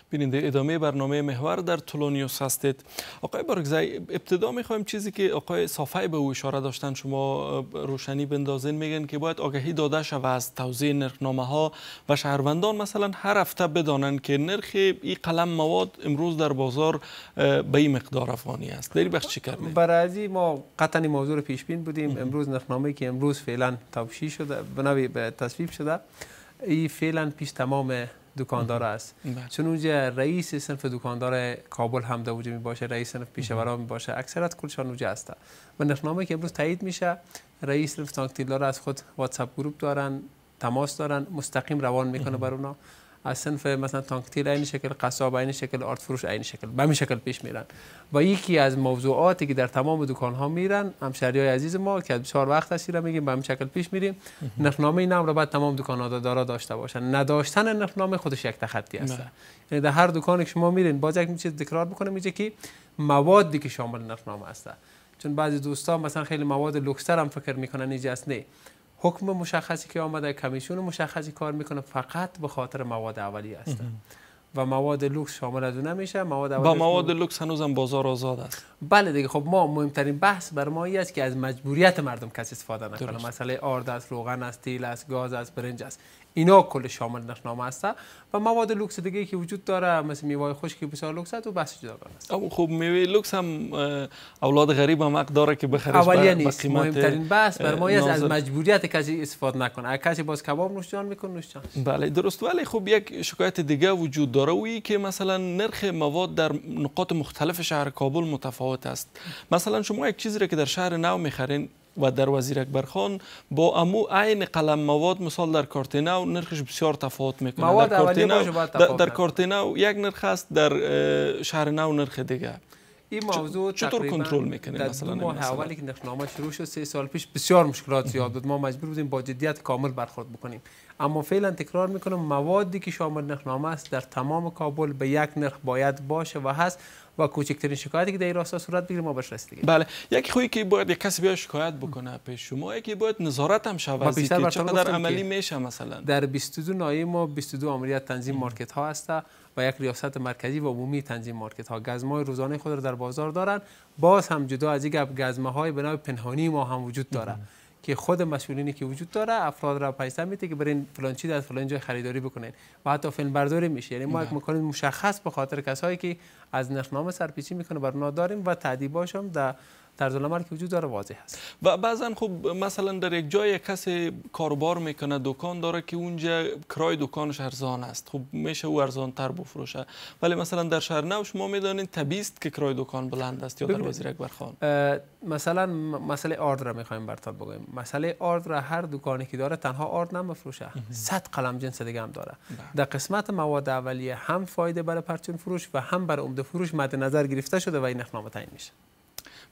بیننده ادامه برنامه محور در تولونیوس هستید آقای بارگزای ابتدا میخوایم چیزی که آقای صافی به او اشاره داشتن شما روشنی بندازین میگن که باید آگهی داده شود از توزیع نرخنامه ها و شهروندان مثلا هر هفته بدانند که نرخ این قلم مواد امروز در بازار به این مقدار افغانی است دلیل بخش چی کردیم برای ما قطعا موضوع رو پیش بین بودیم امروز نرخنامه که امروز فعلا توشی شده بنوی به تصویب شده این فعلا پیش تمام دکاندار است بله. چون اونجا رئیس صنف دکاندار کابل هم در وجود می باشه رئیس صنف پیشورا می باشه اکثرت کلشان اونجا هسته و نخنامه که امروز تایید میشه رئیس صنف سانکتیلا از خود واتساپ گروپ دارن تماس دارن مستقیم روان میکنه بر اونا از صنف مثلا تانکتیل این شکل قصاب این شکل آرت فروش این شکل به شکل پیش میرن و یکی از موضوعاتی که در تمام دکان ها میرن هم های عزیز ما که از بسیار وقت را میگیم به شکل پیش میریم نخنامه اینم را بعد تمام دکان ها دارا داشته باشن نداشتن نخنامه خودش یک تخطی است یعنی در هر دکانی که شما میرین باز یک چیز تکرار بکنم اینجا که موادی که شامل نخنامه هست چون بعضی دوستان مثلا خیلی مواد لوکستر هم فکر میکنن اینجاست حکم مشخصی که آمده کمیسیون مشخصی کار میکنه فقط به خاطر مواد اولی است و مواد لوکس شامل از اون نمیشه مواد با مواد لوکس هنوز بازار آزاد است بله دیگه خب ما مهمترین بحث بر ما است که از مجبوریت مردم کسی استفاده نکنه مسئله آرد است روغن است تیل است گاز است برنج است اینا کل شامل نقشنامه است و مواد لوکس دیگه که وجود داره مثل میوه که بسیار لوکس و بحث جدا است خب میوه لوکس هم اولاد غریب هم حق داره که بخرید. اولیه نیست مهمترین بس بر ما از مجبوریت کسی استفاده نکنه اگر کسی باز کباب نوش میکنه نوش بله درست ولی خب یک شکایت دیگه وجود داره و که مثلا نرخ مواد در نقاط مختلف شهر کابل متفاوت است مثلا شما یک چیزی که در شهر نو میخرین و در وزیر اکبر خان با امو عین قلم مواد مثال در و نرخش بسیار تفاوت میکنه مواد در کارتینا یک نرخ است در شهر نو نرخ دیگه این موضوع چطور کنترل میکنه مثلا ما ماه اولی که نقشنامه شروع شد سه سال پیش بسیار مشکلات زیاد بود ما مجبور بودیم با جدیت کامل برخورد بکنیم اما فعلا تکرار میکنم موادی که شامل نقشنامه است در تمام کابل به یک نرخ باید باشه و هست و کوچکترین شکایتی که در راستا صورت بگیره ما بهش رسیدگی بله یکی خویی که باید یک کسی بیا شکایت بکنه به شما یکی باید نظارت هم شود که چقدر عملی میشه مثلا در 22 نایی ما 22 عملیات تنظیم مارکت ها هسته و یک ریاست مرکزی و عمومی تنظیم مارکت ها گزمه های روزانه خود را در بازار دارند باز هم جدا از یک گزمه های به پنهانی ما هم وجود داره که خود مسئولینی که وجود داره افراد را پیسه میده که برین فلان چیز از فلان جای خریداری بکنین و حتی فیلم برداری میشه یعنی ما یک مکان مشخص به خاطر کسایی که از نخنامه سرپیچی میکنه بر داریم و تعدیباش در در دلمر که وجود داره واضح است و بعضا خب مثلا در یک جای کسی کاروبار میکنه دکان داره که اونجا کرای دکانش ارزان است خب میشه او ارزان تر بفروشه ولی مثلا در شهر نو شما میدانید تبیست که کرای دکان بلند است یا در وزیر اکبر خان مثلا مسئله آرد را میخوایم براتون بگویم مسئله آرد را هر دکانی که داره تنها آرد نمیفروشه 100 قلم جنس دیگه هم داره بله. در قسمت مواد اولیه هم فایده برای پرچین فروش و هم برای عمده فروش مد نظر گرفته شده و این اقنامه میشه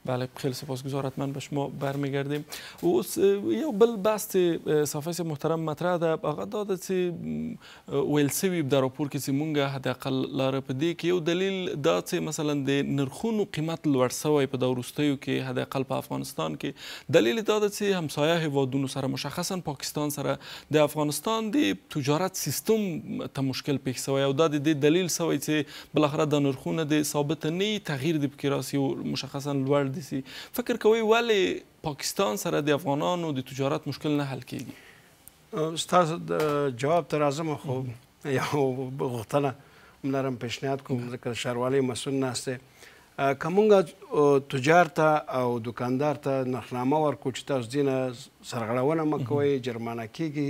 بله خیلی سپاسگزار حتما به شما برمیگردیم و یو بل بحث صافیس محترم مطرح ده هغه دا ده چې ویل سوي د راپور کې چې مونږه حداقل لاره په دې کې یو دلیل دا چې مثلا د نرخونو قیمت لوړ سوی په دا وروستیو کې حداقل په افغانستان کې دلیل دا ده چې همسایه هیوادونو سره مشخصا پاکستان سره د افغانستان د تجارت سیستم ته مشکل پېښ سوی او دا د دلیل سوی چې بالاخره د نرخونه د ثابت نه تغییر د پکې راسي او مشخصا لوړ باندې سي فکر کوي ولی پاکستان سره د افغانانو د تجارت مشکل نه حل کیږي استاد جواب تر اعظم خو یا غوښتنه منرم پیشنهاد کوم ځکه شهروالي مسول نهسته کومه تجار ته او دکاندار ته نخنامه ورکو چې تاسو دینه سرغړونه مکوئ جرمانه کیږي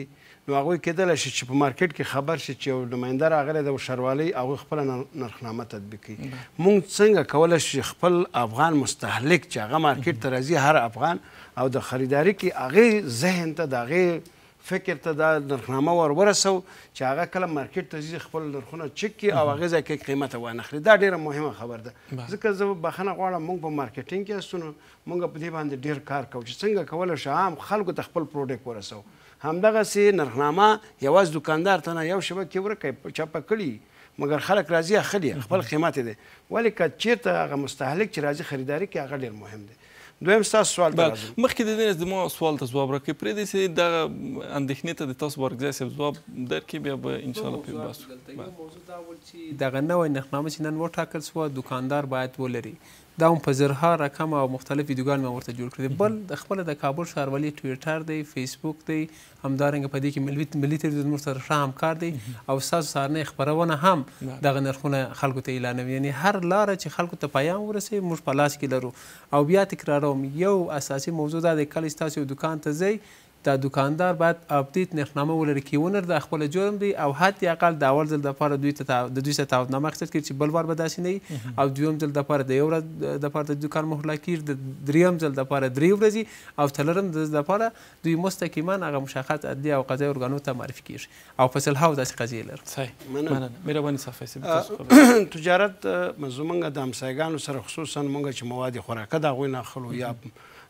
نو هغه کېدل شي چې په مارکیټ کې خبر شي چې یو نمائنده راغلی د شروالي هغه خپل نرخنامه تطبیق کړي مونږ څنګه کولای شي خپل افغان مستهلک چې هغه مارکیټ ته راځي هر افغان او د خریداري کې هغه ذهن ته د هغه فکر ته دا نرخنامه ور ورسو چې هغه کله مارکیټ ته ځي خپل نرخونه چک کی او هغه ځکه قیمت وانخلي دا ډیره مهمه خبر ده ځکه زه بخنه غواړم موږ په مارکیټینګ کې استونه موږ په دې باندې ډیر کار کوو چې څنګه کولای شو عام خلکو ته خپل پروډکټ ورسو همدغه سي نرخنامه یوازې دکاندار ته نه یو شبه کې ورکه چاپه کړي مګر خلک راځي اخلي خپل قیمت دی ولې که چیرته هغه مستهلک چې راځي خریداري کې هغه ډېر مهم دی دویم ستاسو سوال ته راځم مخکې د دې زما سوال ته ځواب راکړئ پرېږدئ چې دغه اندېښنې ته د تاسو بارګزی صاحب ځواب درکړي بیا به انشاءالله پرې بحث وکړو موضوع دا ول چې دغه نوی نرخنامه چې نن وټاکل سوه دوکاندار باید ولري دا هم په زرها رقم او مختلف ویډیوګان مې ورته جوړ کړی بل د خپل د کابل ښاروالۍ ټویټر دی فیسبوک دی همدارنګه په دې کې ملي ملي تلویزیون موږ سره ښه همکار دی او ستاسو سهارنۍ خپرونه هم دغه نرخونه خلکو ته اعلانوي یعنې هر لاره چې خلکو ته پیام ورسوي موږ په لاس کې لرو او بیا تکراروم یو اساسي موضوع دا دی کله چې تاسو دکان ته ځئ دا دکاندار باید اپډیټ نرخنامه ولري کې ونر د خپل جرم دی او حتی اقل د اول ځل دپاره دوی ته د دوی سره تعهدنامه اخیستل کړي چې بل وار به داسې نه وي او دویم ځل دپاره د یو ورځ دپاره د دوکان مهله کېږي د دریم ځل دپاره درې ورځې او څلورم ځل دپاره دوی مستقیما هغه مشخص عدلي او قضایي ارګانو ته معرفي کېږي او په سلهاو داسې قضیې لري صحیح مننه مهرباني صافی تجارت زمونږ د همسایګانو سره خصوصا مونږ چې مواد خوراکه د هغوی نه اخلو یا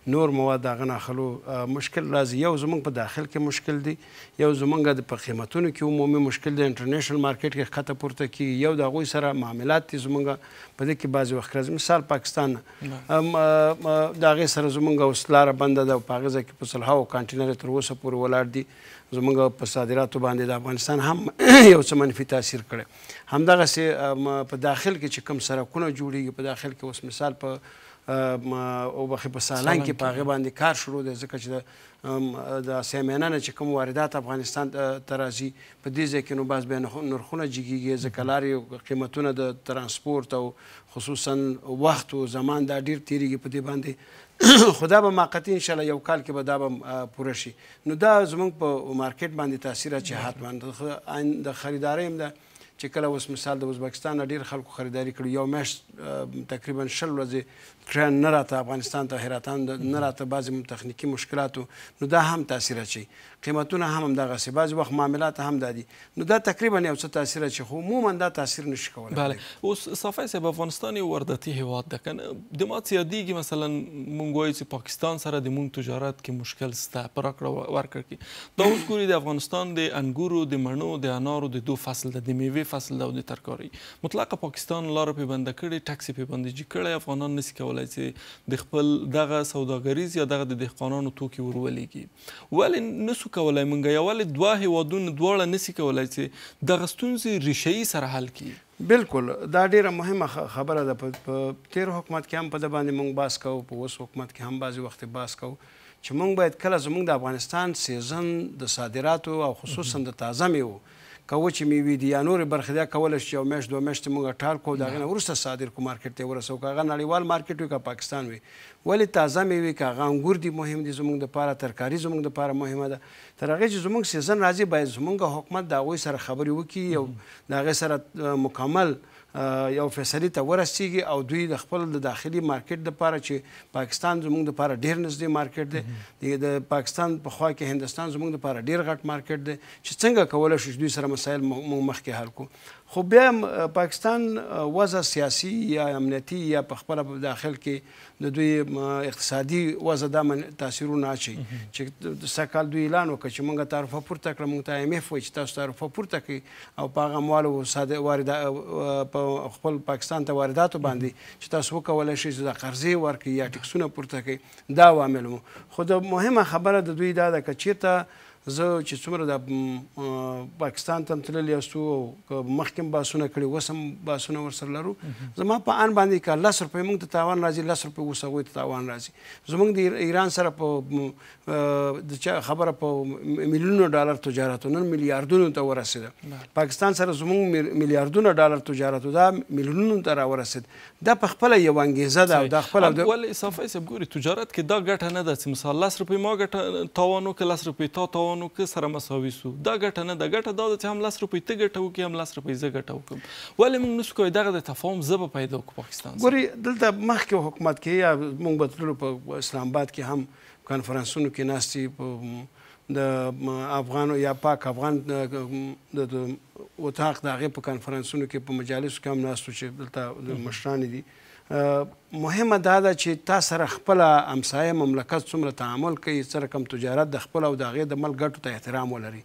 نور مواد دغه ناخلو مشکل راځي یو زمونږ په داخل کې مشکل دی یو زمونږ د په قیمتونو کې عمومي مشکل دی انټرنیشنل مارکیټ کې خطه پورته کی یو د هغوی سره معاملات دي زمونږ په دې کې بعضې وخت راځي مثال پاکستان د هغې سره زمونږ اوسلاره بنده ده او په هغې ځای کې په سلهاو کانټینر تر اوسه پورې ولاړ دي زمونږ په صادراتو باندې د افغانستان هم یو څه منفي تاثیر کړی همدغسې په داخل کې چې کوم سرکونه جوړیږي په داخل کې اوس مثال په او بخې په سالنګ کې په هغه باندې کار شروع دی ځکه چې د اسیا مینا نه چې کوم واردات افغانستان ته راځي په دې ځای کې نو باز بیا نرخونه جګیږي ځکه لارې قیمتونه د ترانسپورت او خصوصا وخت او زمان دا ډیر تیریږي په دې باندې خدا به ماقتی ان شاء الله یو کال کې به دا به پوره شي نو دا زمونږ په مارکیټ باندې تاثیر چې حتما د خریداري هم ده چې کله اوس مثال د ازبکستان ډیر خلکو خریداري کړي یو میاشت تقریبا شل ورځې کران نه راته افغانستان ته هراتان نه راته بعضې تخنیکي مشکلاتو نو دا هم تاثیر اچي قیمتونه هم همدغسې بعضې وخت معاملات هم دا دي نو دا تقریبا یو څه تاثیر اچي خو عموما دا تاثیر نشي کولی بله اوس صافی صاحب افغانستان یو وارداتي هیواد ده که نه د ما څه یادېږي مثلا مونږ وایو چې پاکستان سره د مونږ تجارت کې مشکل شته په راکړه ورکړه کې دا اوس ګوري د افغانستان د انګورو د مڼو د انارو د دو فصل د میوې فصل ده او د ترکاری مطلق پاکستان لار په بند کړي ټکس په بندجی کړي افغانان نس کولای چې د خپل دغه سوداګریز یا دغه د دهقانانو توکي ورولېږي ولې نسو کولای مونږ یوالې دوه هیوادونه دواړه نسی کولای چې دغه ستونزې ریشهیي سره حل کړي بالکل دا ډیره مهمه خبره ده په تیر حکومت کې هم په د باندې مونږ باس کوو په اوس حکومت کې هم بعضی وخت باس کوو چې مونږ باید کله زمونږ د افغانستان سیزن د صادراتو او خصوصا د تازه میوو که وچې میوې دي یا نورې برخې دا کولی شو چې یو میاشت دوه میاشتې موږ ټال کړو د هغې نه وروسته صادر کړو مارکیټ ته یې ورسوو که هغه نړیوال مارکیټ وي که پاکستان وي ولې تازه میوې که هغه انګور دي مهم دي زموږ دپاره ترکاري زموږ دپاره مهمه ده تر هغې چې زموږ سیزن راځي باید زموږ حکومت د هغوی سره خبرې وکړي او د هغې سره مکمل یو فیصله ته ورسیږي او دوی د خپل د داخلي مارکیټ لپاره چې پاکستان زموږ لپاره ډیر نږدې مارکیټ دی د پاکستان په خوا کې هندستان زموږ لپاره ډیر غټ مارکیټ دی چې څنګه کولای شو دوی سره مسایل مخکې حل کړو خو بیا پاکستان وضع سیاسي یا امنیتی یا په خپل داخل کې د دوی اقتصادي وضع د تاثیرونه اچي چې سکهال دوی اعلان وکړ چې موږ تعرفه پورته کړم موږ ته ایم ایف وایي چې تاسو تعرفه پورته کړئ او په هغه موالو ساده وارد په خپل پاکستان ته وارداتو باندې چې تاسو وکولی شئ چې دا قرضې ورکړي یا ټکسونه پورته کړئ دا عوامل مو خو د مهمه خبره د دوی دا ده که چېرته زه چې څومره د پاکستان ته تللی یاستو او مخکې باسونه کړي وسم باسونه ورسره لرو زما په ان باندې کا لس روپۍ موږ ته تاوان راځي لس روپۍ وسغوي ته تاوان راځي زموږ د ایران سره په د چا خبره په میلیونو ډالر تجارت نن میلیارډونو ته ورسېده پاکستان سره زموږ میلیارډونو ډالر تجارت دا میلیونونو ته راورسید دا په خپل یو انګیزه ده او دا خپل ول اضافه سب ګوري تجارت کې دا ګټه نه ده مثال لس روپۍ ما ګټه تاوان وکړه لس روپۍ تا تاوان افغانانو که سره مساوي سو دا ګټه نه د ګټه دا چې هم لاس روپۍ ته ګټه وکړي هم لاس روپۍ زه ګټه وکړم ولې موږ نشو کوی دغه د تفاهم زبه پیدا وکړو پاکستان ګوري دلته مخکې حکومت کې یا موږ به تللو په اسلام آباد کې هم کانفرنسونو کې ناستې په د افغان یا پاک افغان د وتاق د هغې په کانفرنسونو کې په مجالسو کې هم ناستو چې دلته مشران دي مهمه دا ده چې تا سره خپل امسایه مملکت څومره تعامل کوي سره کم تجارت د خپل او د هغې د مل ګټو ته احترام ولري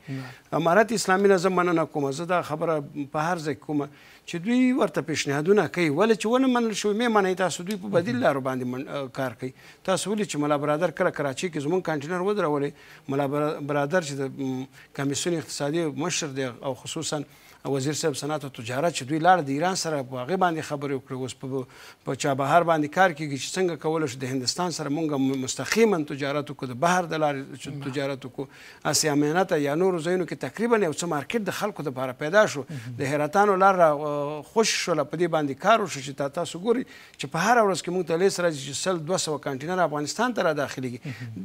امارت اسلامي نظم مننه کومه زه دا خبره په هر ځای کومه چې دوی ورته پیشنهادونه کوي ولې چې ونه منل شوي مې منئ تاسو دوی په بدیل لارو باندې کار کوي تاسو ولې چې ملا برادر کله کراچۍ کې زمونږ کانټینر ودرولې ملا برادر چې د کمیسیون اقتصادي مشر دی او خصوصا وزیر صاحب صنعت او تجارت چې دوی لاړ د ایران سره په هغه باندې خبرې وکړې اوس په په چابهار باندې کار کیږي چې څنګه کولای شو د هندستان سره مونږ مستقیما تجارت وکړو د بهر د لارې چې تجارت وکړو اسیا مهنته یا نورو ځایونو کې تقریبا یو څه مارکیټ د خلکو لپاره پیدا شو د هراتانو لار خوش شول په دې باندې کار وشو چې تاسو ګوري چې په هر ورځ کې مونږ ته لیس راځي چې سل 200 کانټینر افغانستان ته را داخليږي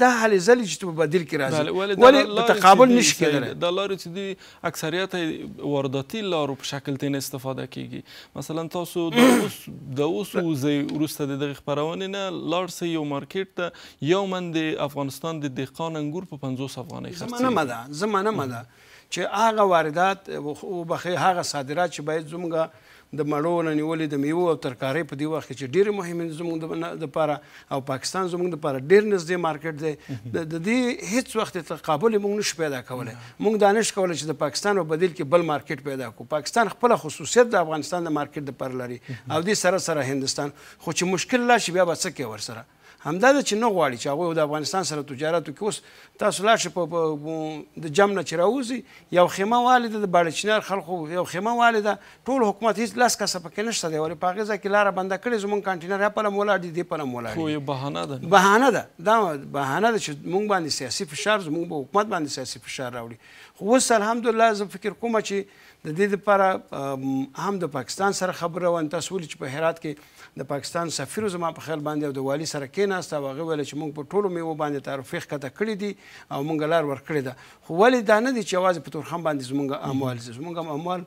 دا هلې ځلې چې په بدیل کې راځي ولی په تقابل نشي کېدلی دا لارې چې دی اکثریت واردات ارتباطي لارو په شکل تین استفاده کیږي مثلا تاسو د اوس د اوس وزې وروسته د دغه خبرونې نه لاړ سئ یو مارکیټ ته یو من د افغانستان د دهقان انګور په 50 افغانۍ خرڅ زمانه مده زمانه مده چې هغه واردات او بخي هغه صادرات چې باید زموږه د مړو نه نیولې د میوو او ترکارۍ په دې وخت کې چې ډېرې مهمې زموږ دپاره او پاکستان زموږ دپاره ډېر نږدې مارکیټ دی د دې هیڅ وخت تقابل موږ نشو پیدا کولی موږ دا نشو کولی چې د پاکستان په بدیل کې بل مارکیټ پیدا کړو پاکستان خپله خصوصیت د افغانستان د مارکیټ دپاره لري او دې سره سره هندستان خو چې مشکل لا شي بیا به څه کوي ورسره همدا د چې نه غواړي چې هغه د افغانستان سره تجارت وکړي اوس تاسو لاړ شئ په د جمع نه چې راوځي یو خیمه والده د باړچنار خلکو یو خیمه والده ټول حکومت هیڅ لاس کسه پکې نشته دی ولې په هغه ځای کې لاره بنده کړې زمونږ کانټینر یا پله مولا دي دی پله مولا دي خو یو بهانه ده بهانه ده دا بهانه ده چې مونږ باندې سیاسي فشار زمونږ په حکومت باندې سیاسي فشار راوړي خو اوس الحمدلله زه فکر کوم چې د دې لپاره هم د پاکستان سره خبره وان تاسو ولې چې په هرات کې د پاکستان سفیر زما په خیال باندې او د والي سره کېناست او هغه ویل چې موږ په ټولو میوو باندې تعرفې ښکته کړې دي او موږ لار ورکړې ده خو ولې دا نه دي چې یوازې په تورخم باندې زموږ اموال زموږ هم اموال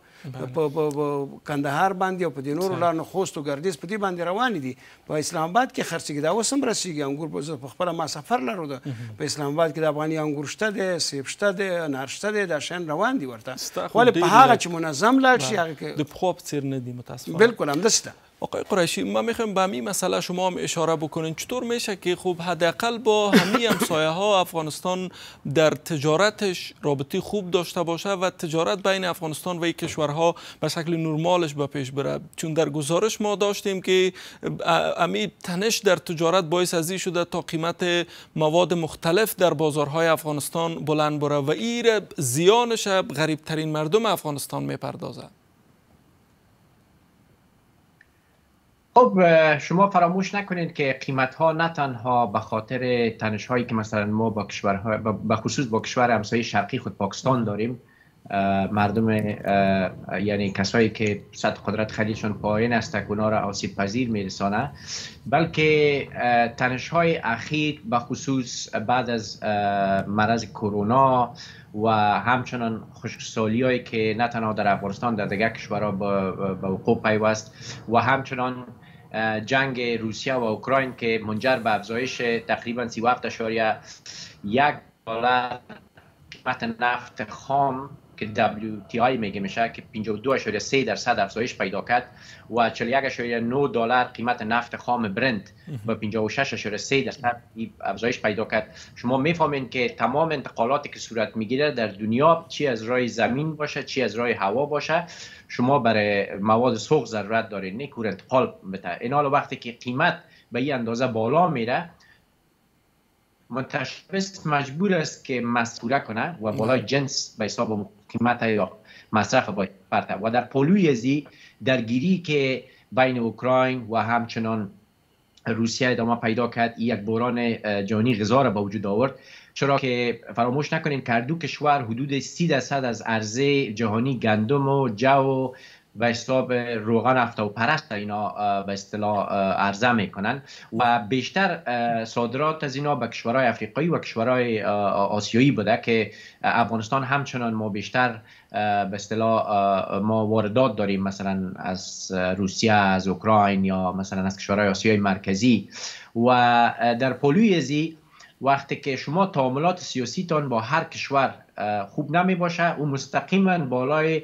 په کندهار باندې او په دې نورو لارو خوست او ګردیز په دې باندې روان دي په اسلام آباد کې خرڅېږي دا اوس هم رسېږي انګور په خپله ما سفر لرو ده په اسلام آباد کې د افغاني انګور شته دی سیب شته دی انار شته دی دا شیان روان دي ورته ولې په هغه چې منظم لاړ شي هغه د پخوا په څېر نه دي متاسفانه بلکل همداسې ده آقای قریشی ما میخوایم به این مسئله شما هم اشاره بکنین چطور میشه که خوب حداقل با همین همسایه ها افغانستان در تجارتش رابطه خوب داشته باشه و تجارت بین افغانستان و این کشورها به شکل نرمالش به پیش بره چون در گزارش ما داشتیم که امی تنش در تجارت باعث از شده تا قیمت مواد مختلف در بازارهای افغانستان بلند بره و این زیانش غریبترین مردم افغانستان میپردازد خب شما فراموش نکنید که قیمت ها نه تنها به خاطر تنش هایی که مثلا ما با کشور به خصوص با کشور همسایه شرقی خود پاکستان داریم مردم یعنی کسایی که سطح قدرت خلیشون پایین است اونا را آسیب پذیر میرسانه بلکه تنش های اخیر به خصوص بعد از مرض کرونا و همچنان خشکسالی هایی که نه تنها در افغانستان در دیگر کشورها به وقوع پیوست و همچنان جنگ روسیه و اوکراین که منجر به افزایش تقریبا 37 یک دلار قیمت نفت خام که WTI میگه میشه که 52.3 درصد افزایش پیدا کرد و 41.9 دلار قیمت نفت خام برند و 56.3 درصد افزایش پیدا کرد شما میفهمین که تمام انتقالات که صورت میگیره در دنیا چی از رای زمین باشه چی از رای هوا باشه شما برای مواد سوخت ضرورت دارین نه انتقال این اینا وقتی که قیمت به این اندازه بالا میره متشبس مجبور است که مسئوله کنه و بالای جنس به حساب قیمت یا مصرف باید و در پلوی درگیری که بین اوکراین و همچنان روسیه ادامه پیدا کرد یک بران جهانی غذا را به وجود آورد چرا که فراموش نکنیم که دو کشور حدود 30 درصد از عرضه جهانی گندم و جو و و حساب روغن و پرست اینا به اصطلاح عرضه میکنن و بیشتر صادرات از اینا به کشورهای افریقایی و کشورهای آسیایی بوده که افغانستان همچنان ما بیشتر به اصطلاح ما واردات داریم مثلا از روسیه از اوکراین یا مثلا از کشورهای آسیای مرکزی و در پلوی زی وقتی که شما تعاملات سیاسی تان با هر کشور خوب نمی باشه او مستقیما بالای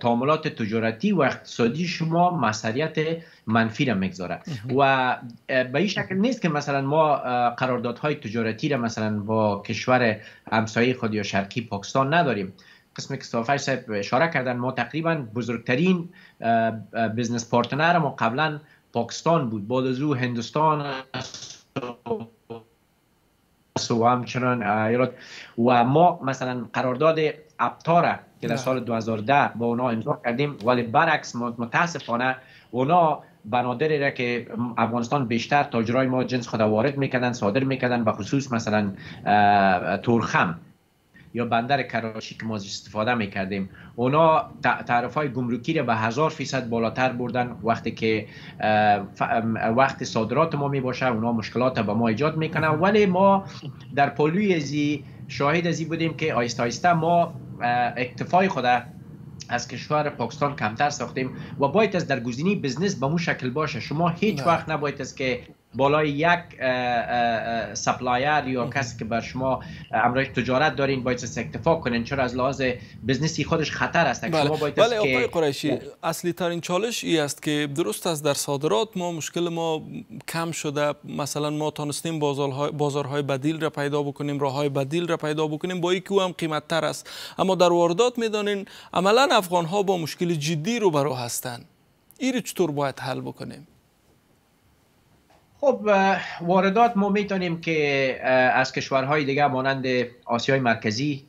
تعاملات تجارتی و اقتصادی شما مسئلیت منفی را میگذاره و به این شکل نیست که مثلا ما قراردادهای تجارتی را مثلا با کشور همسایه خود یا شرقی پاکستان نداریم قسم که صاحب اشاره کردن ما تقریبا بزرگترین بزنس پارتنر ما قبلا پاکستان بود بعد از او هندستان است و همچنان ایالات و ما مثلا قرارداد ابتاره که در سال 2010 با اونا امضا کردیم ولی برعکس متاسفانه اونا بنادری را که افغانستان بیشتر تاجرای ما جنس خود وارد میکردن صادر میکردن و خصوص مثلا تورخم یا بندر کراچی که ما استفاده میکردیم اونا تعرف های گمرکی رو به هزار فیصد بالاتر بردن وقتی که وقت صادرات ما میباشه اونا مشکلات به ما ایجاد میکنن ولی ما در پلوی زی شاهد ازی بودیم که آیست آیسته ما اکتفای خود از کشور پاکستان کمتر ساختیم و باید از در گزینی بزنس به مو شکل باشه شما هیچ وقت نباید از که بالای یک سپلایر یا کسی که بر شما امرای تجارت دارین باید اکتفا کنین چرا از لحاظ بزنسی خودش خطر است بله. بله، آقای باید قریشی اصلی ترین چالش ای است که درست است در صادرات ما مشکل ما کم شده مثلا ما تانستیم بازارهای بازارهای بدیل را پیدا بکنیم های بدیل را پیدا بکنیم با اینکه او هم قیمت تر است اما در واردات میدانین عملا افغان ها با مشکل جدی رو هستند این چطور باید حل بکنیم خب واردات ما میتونیم که از کشورهای دیگه مانند آسیای مرکزی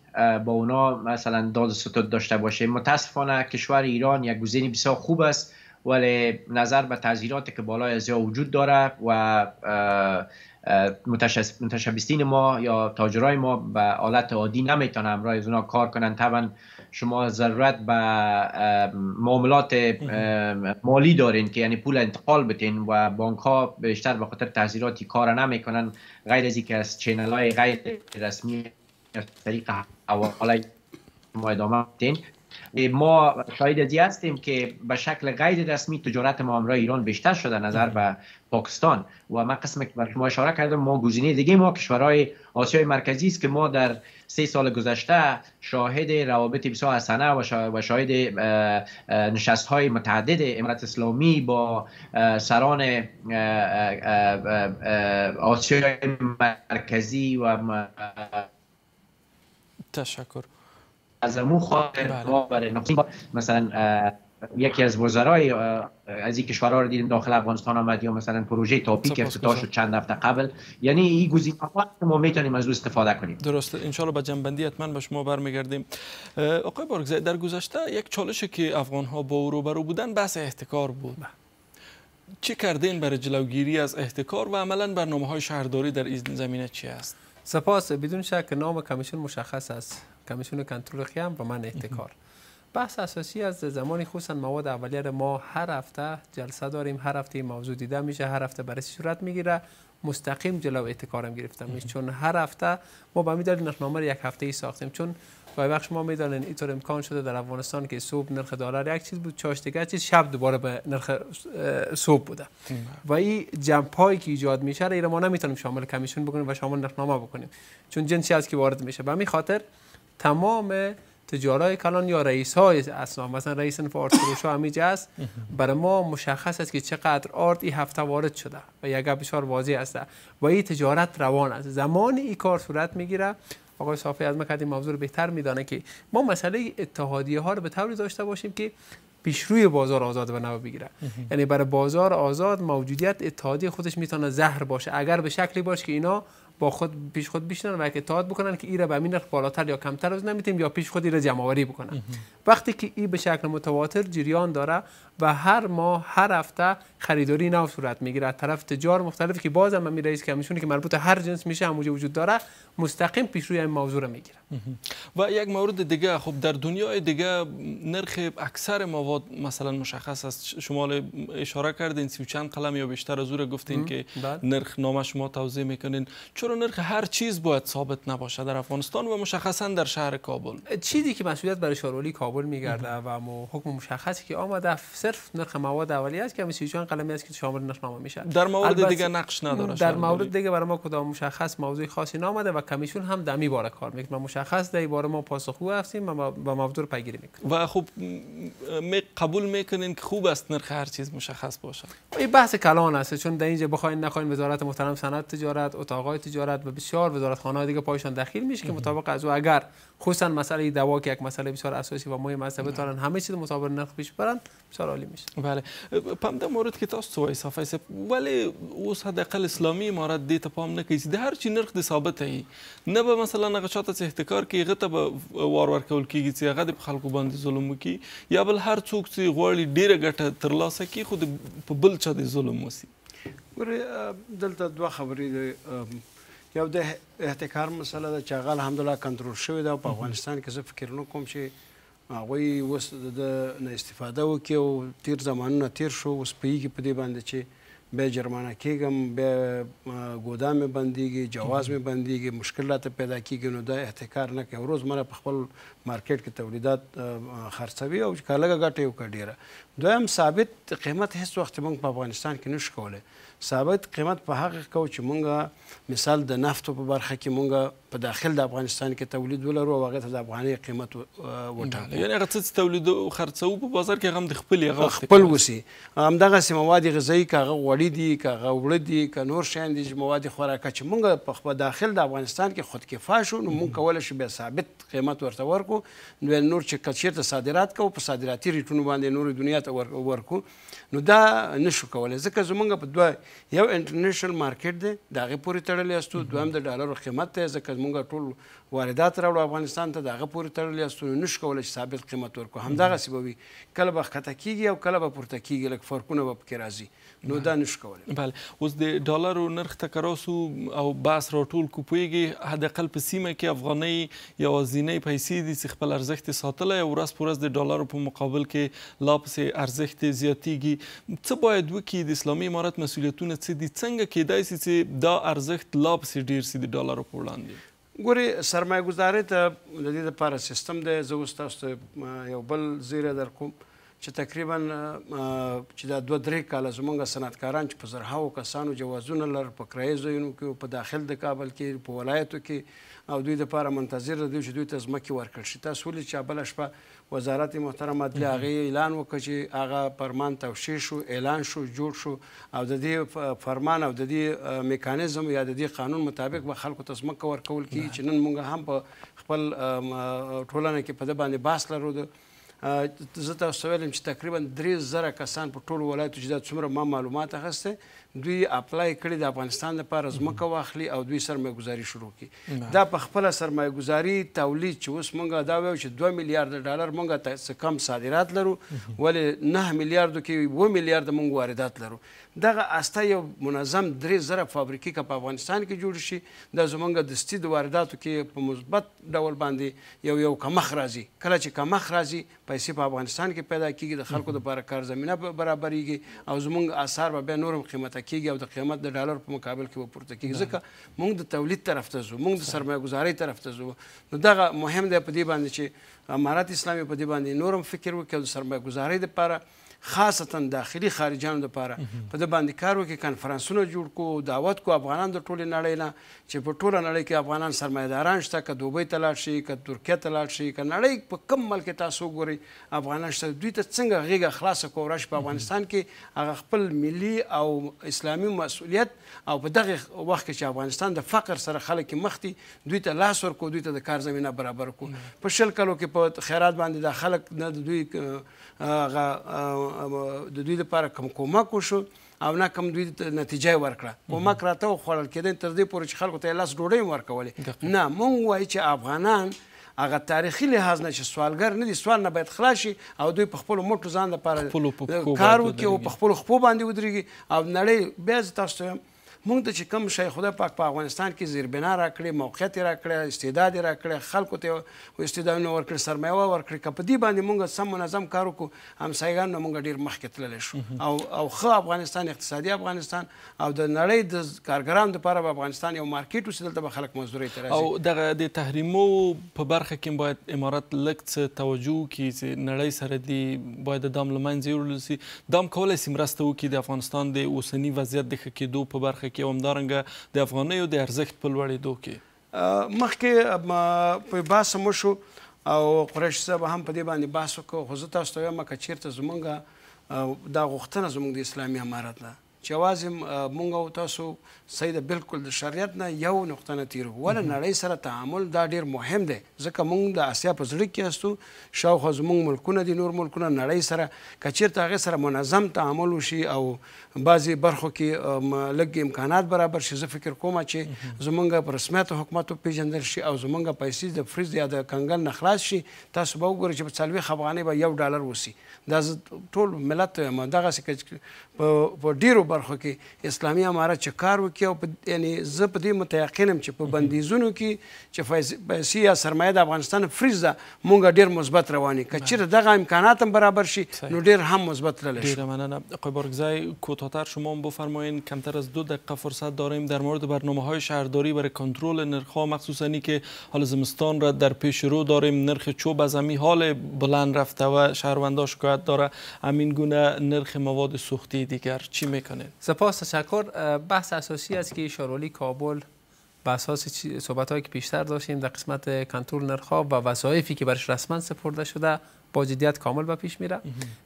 با اونا مثلا داد ستود داشته باشه متاسفانه کشور ایران یک گزینه بسیار خوب است ولی نظر به تغییراتی که بالای از وجود داره و متشبستین ما یا تاجرای ما به حالت عادی نمیتونن همراه از اونا کار کنن طبعا شما ضرورت به معاملات مالی دارین که یعنی پول انتقال بتین و بانک ها بیشتر به خاطر تحضیراتی کار نمیکنن غیر از اینکه از چینل های غیر رسمی از طریق حواله ما ادامه بتین ما شاید ازی هستیم که به شکل غیر رسمی تجارت ما معامله ایران بیشتر شده نظر به پاکستان و ما قسم که شما اشاره کردم ما گزینه دیگه ما کشورهای آسیای مرکزی است که ما در سه سال گذشته شاهد روابط بسیار حسنه و شاهد نشست های متعدد امارات اسلامی با سران آسیای مرکزی و تشکر از امو خاطر بله. مثلا یکی از وزرای از این کشورها رو دیدیم داخل افغانستان آمد یا مثلا پروژه تاپیک افتتاح شد چند هفته قبل یعنی این گزینه‌ها ما میتونیم از رو استفاده کنیم درست ان با جنبندی حتما به شما برمیگردیم آقای بورگز در گذشته یک چالش که افغان ها با او روبرو بودن بحث احتکار بود بله. چی کردین برای جلوگیری از احتکار و عملا برنامه های شهرداری در این زمینه چی است سپاس بدون شک نام کمیشن مشخص است کمیسیون کنترل خیام و من احتکار بحث اساسی از زمانی خصوصا مواد اولیه ما هر هفته جلسه داریم هر هفته موضوع دیده میشه هر هفته بررسی صورت میگیره مستقیم جلو احتکارم گرفتم چون هر هفته ما به میدان نرخنامه یک هفته ای ساختیم چون وای بخش ما میدانن اینطور امکان شده در افغانستان که صبح نرخ دلار یک چیز بود چاش دیگه چیز شب دوباره به نرخ صبح بوده و این جمپ که ایجاد میشه را ما نمیتونیم شامل کمیشن بکنیم و شامل نرخنامه بکنیم چون جنسی است که وارد میشه به خاطر تمام تجارای کلان یا رئیس های اصلا مثلا رئیس فارس فروش ها است برای ما مشخص است که چقدر آرد این هفته وارد شده و یک بسیار واضح است و این تجارت روان است زمانی این کار صورت میگیره آقای صافی از ما این موضوع رو بهتر میدانه که ما مسئله اتحادیه ها رو به طوری داشته باشیم که روی بازار آزاد به نو بگیره یعنی برای بازار آزاد موجودیت اتحادیه خودش میتونه زهر باشه اگر به شکلی باشه که اینا با خود پیش خود بیشتر و اطاعت بکنن که ای را به این نرخ بالاتر یا کمتر از نمیتیم یا پیش خود ای را جمع بکنن وقتی که ای به شکل متواتر جریان داره و هر ماه هر هفته خریداری نو صورت میگیره از طرف تجار مختلفی که بازم من که کمیشونی که مربوط هر جنس میشه هم وجود داره مستقیم پیش روی این موضوع رو میگیره و یک مورد دیگه خب در دنیای دیگه نرخ اکثر مواد مثلا مشخص است شما اشاره کردین سی چند قلم یا بیشتر از او گفتین که بله. نرخ نامه شما توضیح میکنین چرا نرخ هر چیز باید ثابت نباشه در افغانستان و مشخصا در شهر کابل چیزی که مسئولیت برای شارولی کابل میگرده و حکم مشخصی که آمده صرف نرخ مواد اولیه است که همین چون قلمی است که شامل نامه میشه در مورد دیگه نقش نداره در مورد دیگه برای ما کدام مشخص موضوع خاصی نامده و کمیشون هم دمی باره کار میکنه مشخص در باره ما خوب هستیم و با موضوع پیگیری میکنیم و خب می قبول میکنین که خوب است نرخ هر چیز مشخص باشه این بحث کلان است چون در اینجا بخواین نخواین وزارت محترم صنعت تجارت اتاقای تجارت و بسیار وزارت خانه دیگه پایشان دخیل میشه که مطابق از اگر خصوصا مسئله دوا که یک مسئله بسیار اساسی و مهم است بتوانند همه چیز مطابق نرخ پیش برند بسیار عالی میشه بله پم در مورد که تاسو وای صافه ولی اوس حداقل اسلامي امارات دې ته پام نه کوي چې د هر چی نرخ د ثابت هي نه به مثلا هغه چاته چې احتکار کوي هغه ته به وار ورکول کیږي چې هغه د خلکو باندې ظلم وکړي یا بل هر څوک چې غواړي ډیره ګټه ترلاسه کړي خو په بل چا د ظلم وسی ګوره دلته دوه خبرې یو د احتکار مسله ده چې هغه الحمدلله کنټرول شوې ده په افغانستان کې زه فکر نه کوم چې هغوی اوس د نه استفاده وکړي او تیر زمانونه تیر شو اوس پوهېږي په دې باندې چې بیا جرمانه کېږم بیا ګودام مې بندېږي جواز مې بندېږي مشکل راته پیدا کېږي نو دا احتکار نه کوي ورځ مره په خپل مارکیټ کې تولیدات خرڅوي او که لږه ګټه یې وکړه ډېره دویم ثابت قیمت هیڅ وخت موږ په افغانستان کې نه شو کولی ثابت قیمت په هغه کو چې مونږه مثال د نفتو په برخه کې مونږه په داخل د افغانستان کې تولید ولرو او هغه ته د افغاني قیمت وټاکو یعنی هغه څه تولید او خرڅو په بازار کې هم د خپل هغه خپل وسی هم دغه سم مواد غذایی کاغه وړي دي کاغه وړ دي ک نور شین دي مواد خوراکه چې مونږ په خپل داخل د افغانستان کې خود کفا شو نو مونږ کولای شو به ثابت قیمت ورته ورکو نو نور چې کچیر ته صادرات کو په صادراتي ریټونو باندې نور دنیا ته ورکو نو دا نشو کولای ځکه زمونږ په دوه یو انټرنیشنل مارکیټ دی دا غي پوری تړلې استو دویم د ډالر قیمت ته ځکه مونږ ټول واردات راوړو افغانستان ته د هغه پورې تړلې استونه نشو کولی چې ثابت قیمت ورکړو همدغسې به وي کله به ښکته کېږي او کله به پورته کېږي لږ فرقونه به پکې راځي نو دا نشو کولی بله اوس د ډالرو نرخ ته کراسو او بحث راټول کو پوهېږي حداقل په سیمه کې افغانۍ یوازینۍ پیسې دي چې خپل ارزښت یې ساتلی او ورځ په ورځ د ډالرو په مقابل کې لا پسې ارزښت یې زیاتیږي څه باید وکړي د اسلامي امارت مسؤلیتونه څه دي څنګه کېدای سي چې دا ارزښت لا پسې ډیر سي د ډالرو په وړاندې ګوري سرمایه گزاري ته د دې لپاره سیستم دی زه اوس تاسو ته یو بل زیره در کوم چې تقریبا چې دا دوه درې کاله زمونږ صنعتکاران چې په زرهاو کسانو جوازونه لر په کرایي ځایونو کې په داخل د کابل کې په ولایتو کې او دوی لپاره منتظر دي چې دوی ته ځمکې ورکړل شي تاسو ولې چې بله شپه وزارت محترم عدلیه هغې اعلان وکړ چې هغه فرمان توشی شو اعلان شو جوړ شو او د دې فرمان او د دې میکانیزم یا د دې قانون مطابق به خلکو ته ځمکه ورکول کیږي چې نن موږ هم په خپل ټولنه کې په دې باندې باس لرو زه تاسو ته ویلم چې تقریبا درې زره کسان په ټولو ولایتو چې دا څومره ما معلومات اخیستی دوی اپلای کړي د افغانستان لپاره ځمکه واخلي او دوی سرمایه‌ګذاري شروع کړي دا په خپل سرمایه‌ګذاري تولید چې اوس مونږه دا وایو چې 2 میلیارډ ډالر مونږه تاسو کم صادرات لرو ولې 9 میلیارډ کې 2 میلیارډ مونږ واردات لرو دغه استه یو منظم درې زره فابریکې که په افغانستان کې جوړ شي د زمونږ د ستید وارداتو کې په مثبت ډول باندې یو یو کمخ راځي کله چې کمخ راځي پیسې په افغانستان کې پیدا کیږي د خلکو لپاره کار زمینه برابرېږي او زمونږ آثار به نورم قیمته کیږي او د قیمت د ډالر په مقابل کې به پورته کیږي ځکه موږ د تولید طرف ته ځو موږ د سرمایه ګزارۍ طرف ته ځو نو دغه مهم دی په دې باندې چې امارات اسلامي په دې باندې نور هم فکر وکړي د سرمایه ګزارۍ لپاره خاصتا داخلي خارجانو لپاره په د باندې کار وکړي کانفرنسونه جوړ کو دعوت کو افغانان د ټوله نړۍ نه چې په ټوله نړۍ کې افغانان سرمایداران شته که دوبۍ ته لاړ شي که ترکیه ته لاړ شي که نړۍ په کم ملک تاسو ګوري افغانان شته دوی ته څنګه غیږه خلاصه کو راش په افغانستان کې هغه خپل ملي او اسلامي مسؤلیت او په دغه وخت کې چې افغانستان د فقر سره خلک مخ دي دوی ته لاس ورکو دوی ته د کار زمينه برابر کو په شل کلو کې په خیرات باندې د خلک نه دوی د دوی لپاره کوم کومک وشو او نه کوم دوی نتیجه ورکړه کومک راته وخوړل کېدل تر دې پورې چې خلکو ته یې لاس ډوډۍ ورکولې نه مونږ وایو چې افغانان هغه تاریخي لحاظ نه چې سوالګر نه دي سوال نه باید خلاص شي او دوی په خپل موټو ځان لپاره کار وکړي او په خپل خپو باندې ودرېږي او نړۍ بیا تاسو ته مونږ ته چې کم شی خدای پاک په افغانستان کې زیربنا راکړي موقعیت راکړي استعداد راکړي خلکو ته استعدادونه ورکړي سرمایه ورکړي کپ دې باندې مونږ سم منظم کار وکړو همسایګانو مونږ ډیر مخکې تللی شو او او ښه افغانستان اقتصادي افغانستان او د نړۍ د کارګرانو لپاره به افغانستان یو مارکیټ وسي دلته به خلک مزدوري ته راځي او دغه د تحریمو په برخه کې باید امارات لږ څه توجه وکړي چې نړۍ سره دی باید د دام لمنځه یوړل سي دام کولای سي مرسته وکړي د افغانستان د اوسنی وضعیت د ښه کېدو په برخه کې همدارنګه د افغانیو د ارزښت په لوړېدو کې مخکې په باسه مو شو او قریش صاحب هم په دې باندې بحث وکړ خو زه تاسو ته وایم که چېرته زمونږ دا غوښتنه زمونږ د اسلامي امارت ده چې واځم مونږ او تاسو سید بالکل د شریعت نه یو نقطه نه تیر ول نړۍ سره تعامل دا ډیر مهم دی ځکه مونږ د اسیا په زړه کې یاستو شاوخوا زمونږ ملکونه دي نور ملکونه نړۍ سره کچیرته هغه سره منظم تعامل وشي او بعضی برخو کې لګ امکانات برابر شي زه فکر کوم چې زمونږ پر رسمیت حکومت پیژندل شي او زمونږ پیسې د فریز یا د کنګل نه خلاص شي تاسو به وګورئ چې په څلوي خبغانې به یو ډالر وسی دا ټول ملت دغه په ډیرو برخو کې اسلامي امارت چې کار وکي او یعنی زه په دې متيقینم چې په بندیزونو کې چې پیسې یا سرمایه د افغانستان فریز ده مونږ ډیر مثبت رواني که چیرې دغه امکانات هم برابر شي نو ډیر هم مثبت للی شي مننه آقای کوتاهتر شما هم بفرمایین کمتر از دو دقیقه فرصت داریم در مورد برنامه های شهرداری برای کنترل ها مخصوصا که حال زمستان را در پیش رو داریم نرخ چوب از همی حال بلند رفته و شهروندا شکایت داره همین گونه نرخ مواد سوختی دیگر چی میکنه بله سپاس تشکر بحث اساسی است که شارولی کابل به اساس صحبت هایی که پیشتر داشتیم در قسمت کنترل نرخ و وظایفی که برش رسما سپرده شده با جدیت کامل به پیش میره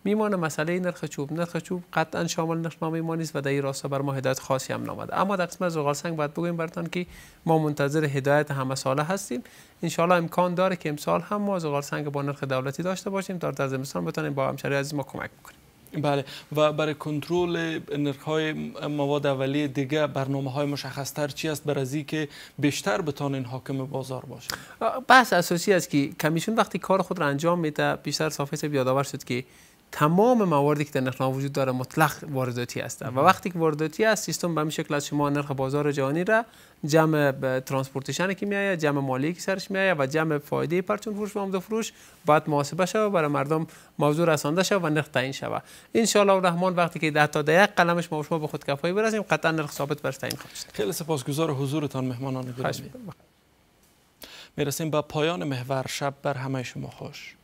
میمانه مسئله نرخ چوب نرخ چوب قطعا شامل نرخ نامه نیست و در این راستا بر ما هدایت خاصی هم نامد اما در قسمت زغال سنگ باید بگویم براتون که ما منتظر هدایت همه ساله هستیم انشالله امکان داره که امسال هم ما زغال سنگ با نرخ دولتی داشته باشیم تا در زمستان بتونیم با همشهری عزیز ما کمک بکنیم بله و برای کنترل نرخ های مواد اولیه دیگه برنامه های مشخص تر چی است برای ازی که بیشتر بتانین حاکم بازار باشه بحث اساسی است که کمیشون وقتی کار خود را انجام میده بیشتر صافی یادآور شد که تمام مواردی که در نرخ وجود داره مطلق وارداتی هستن و وقتی که وارداتی است سیستم به شکل از شما نرخ بازار جهانی را جمع ترانسپورتیشن که میایه جمع مالی که سرش میایه و جمع فایده پرچون فروش و آمده فروش باید محاسبه شود برای مردم موضوع رسانده شود و نرخ تعیین شود ان شاء الله رحمان وقتی که تا ده یک قلمش ما شما به خود کفایی برسیم قطعا نرخ ثابت برش تعیین خیلی سپاسگزار حضورتان مهمانان گرامی میرسیم با پایان محور شب بر همه شما خوش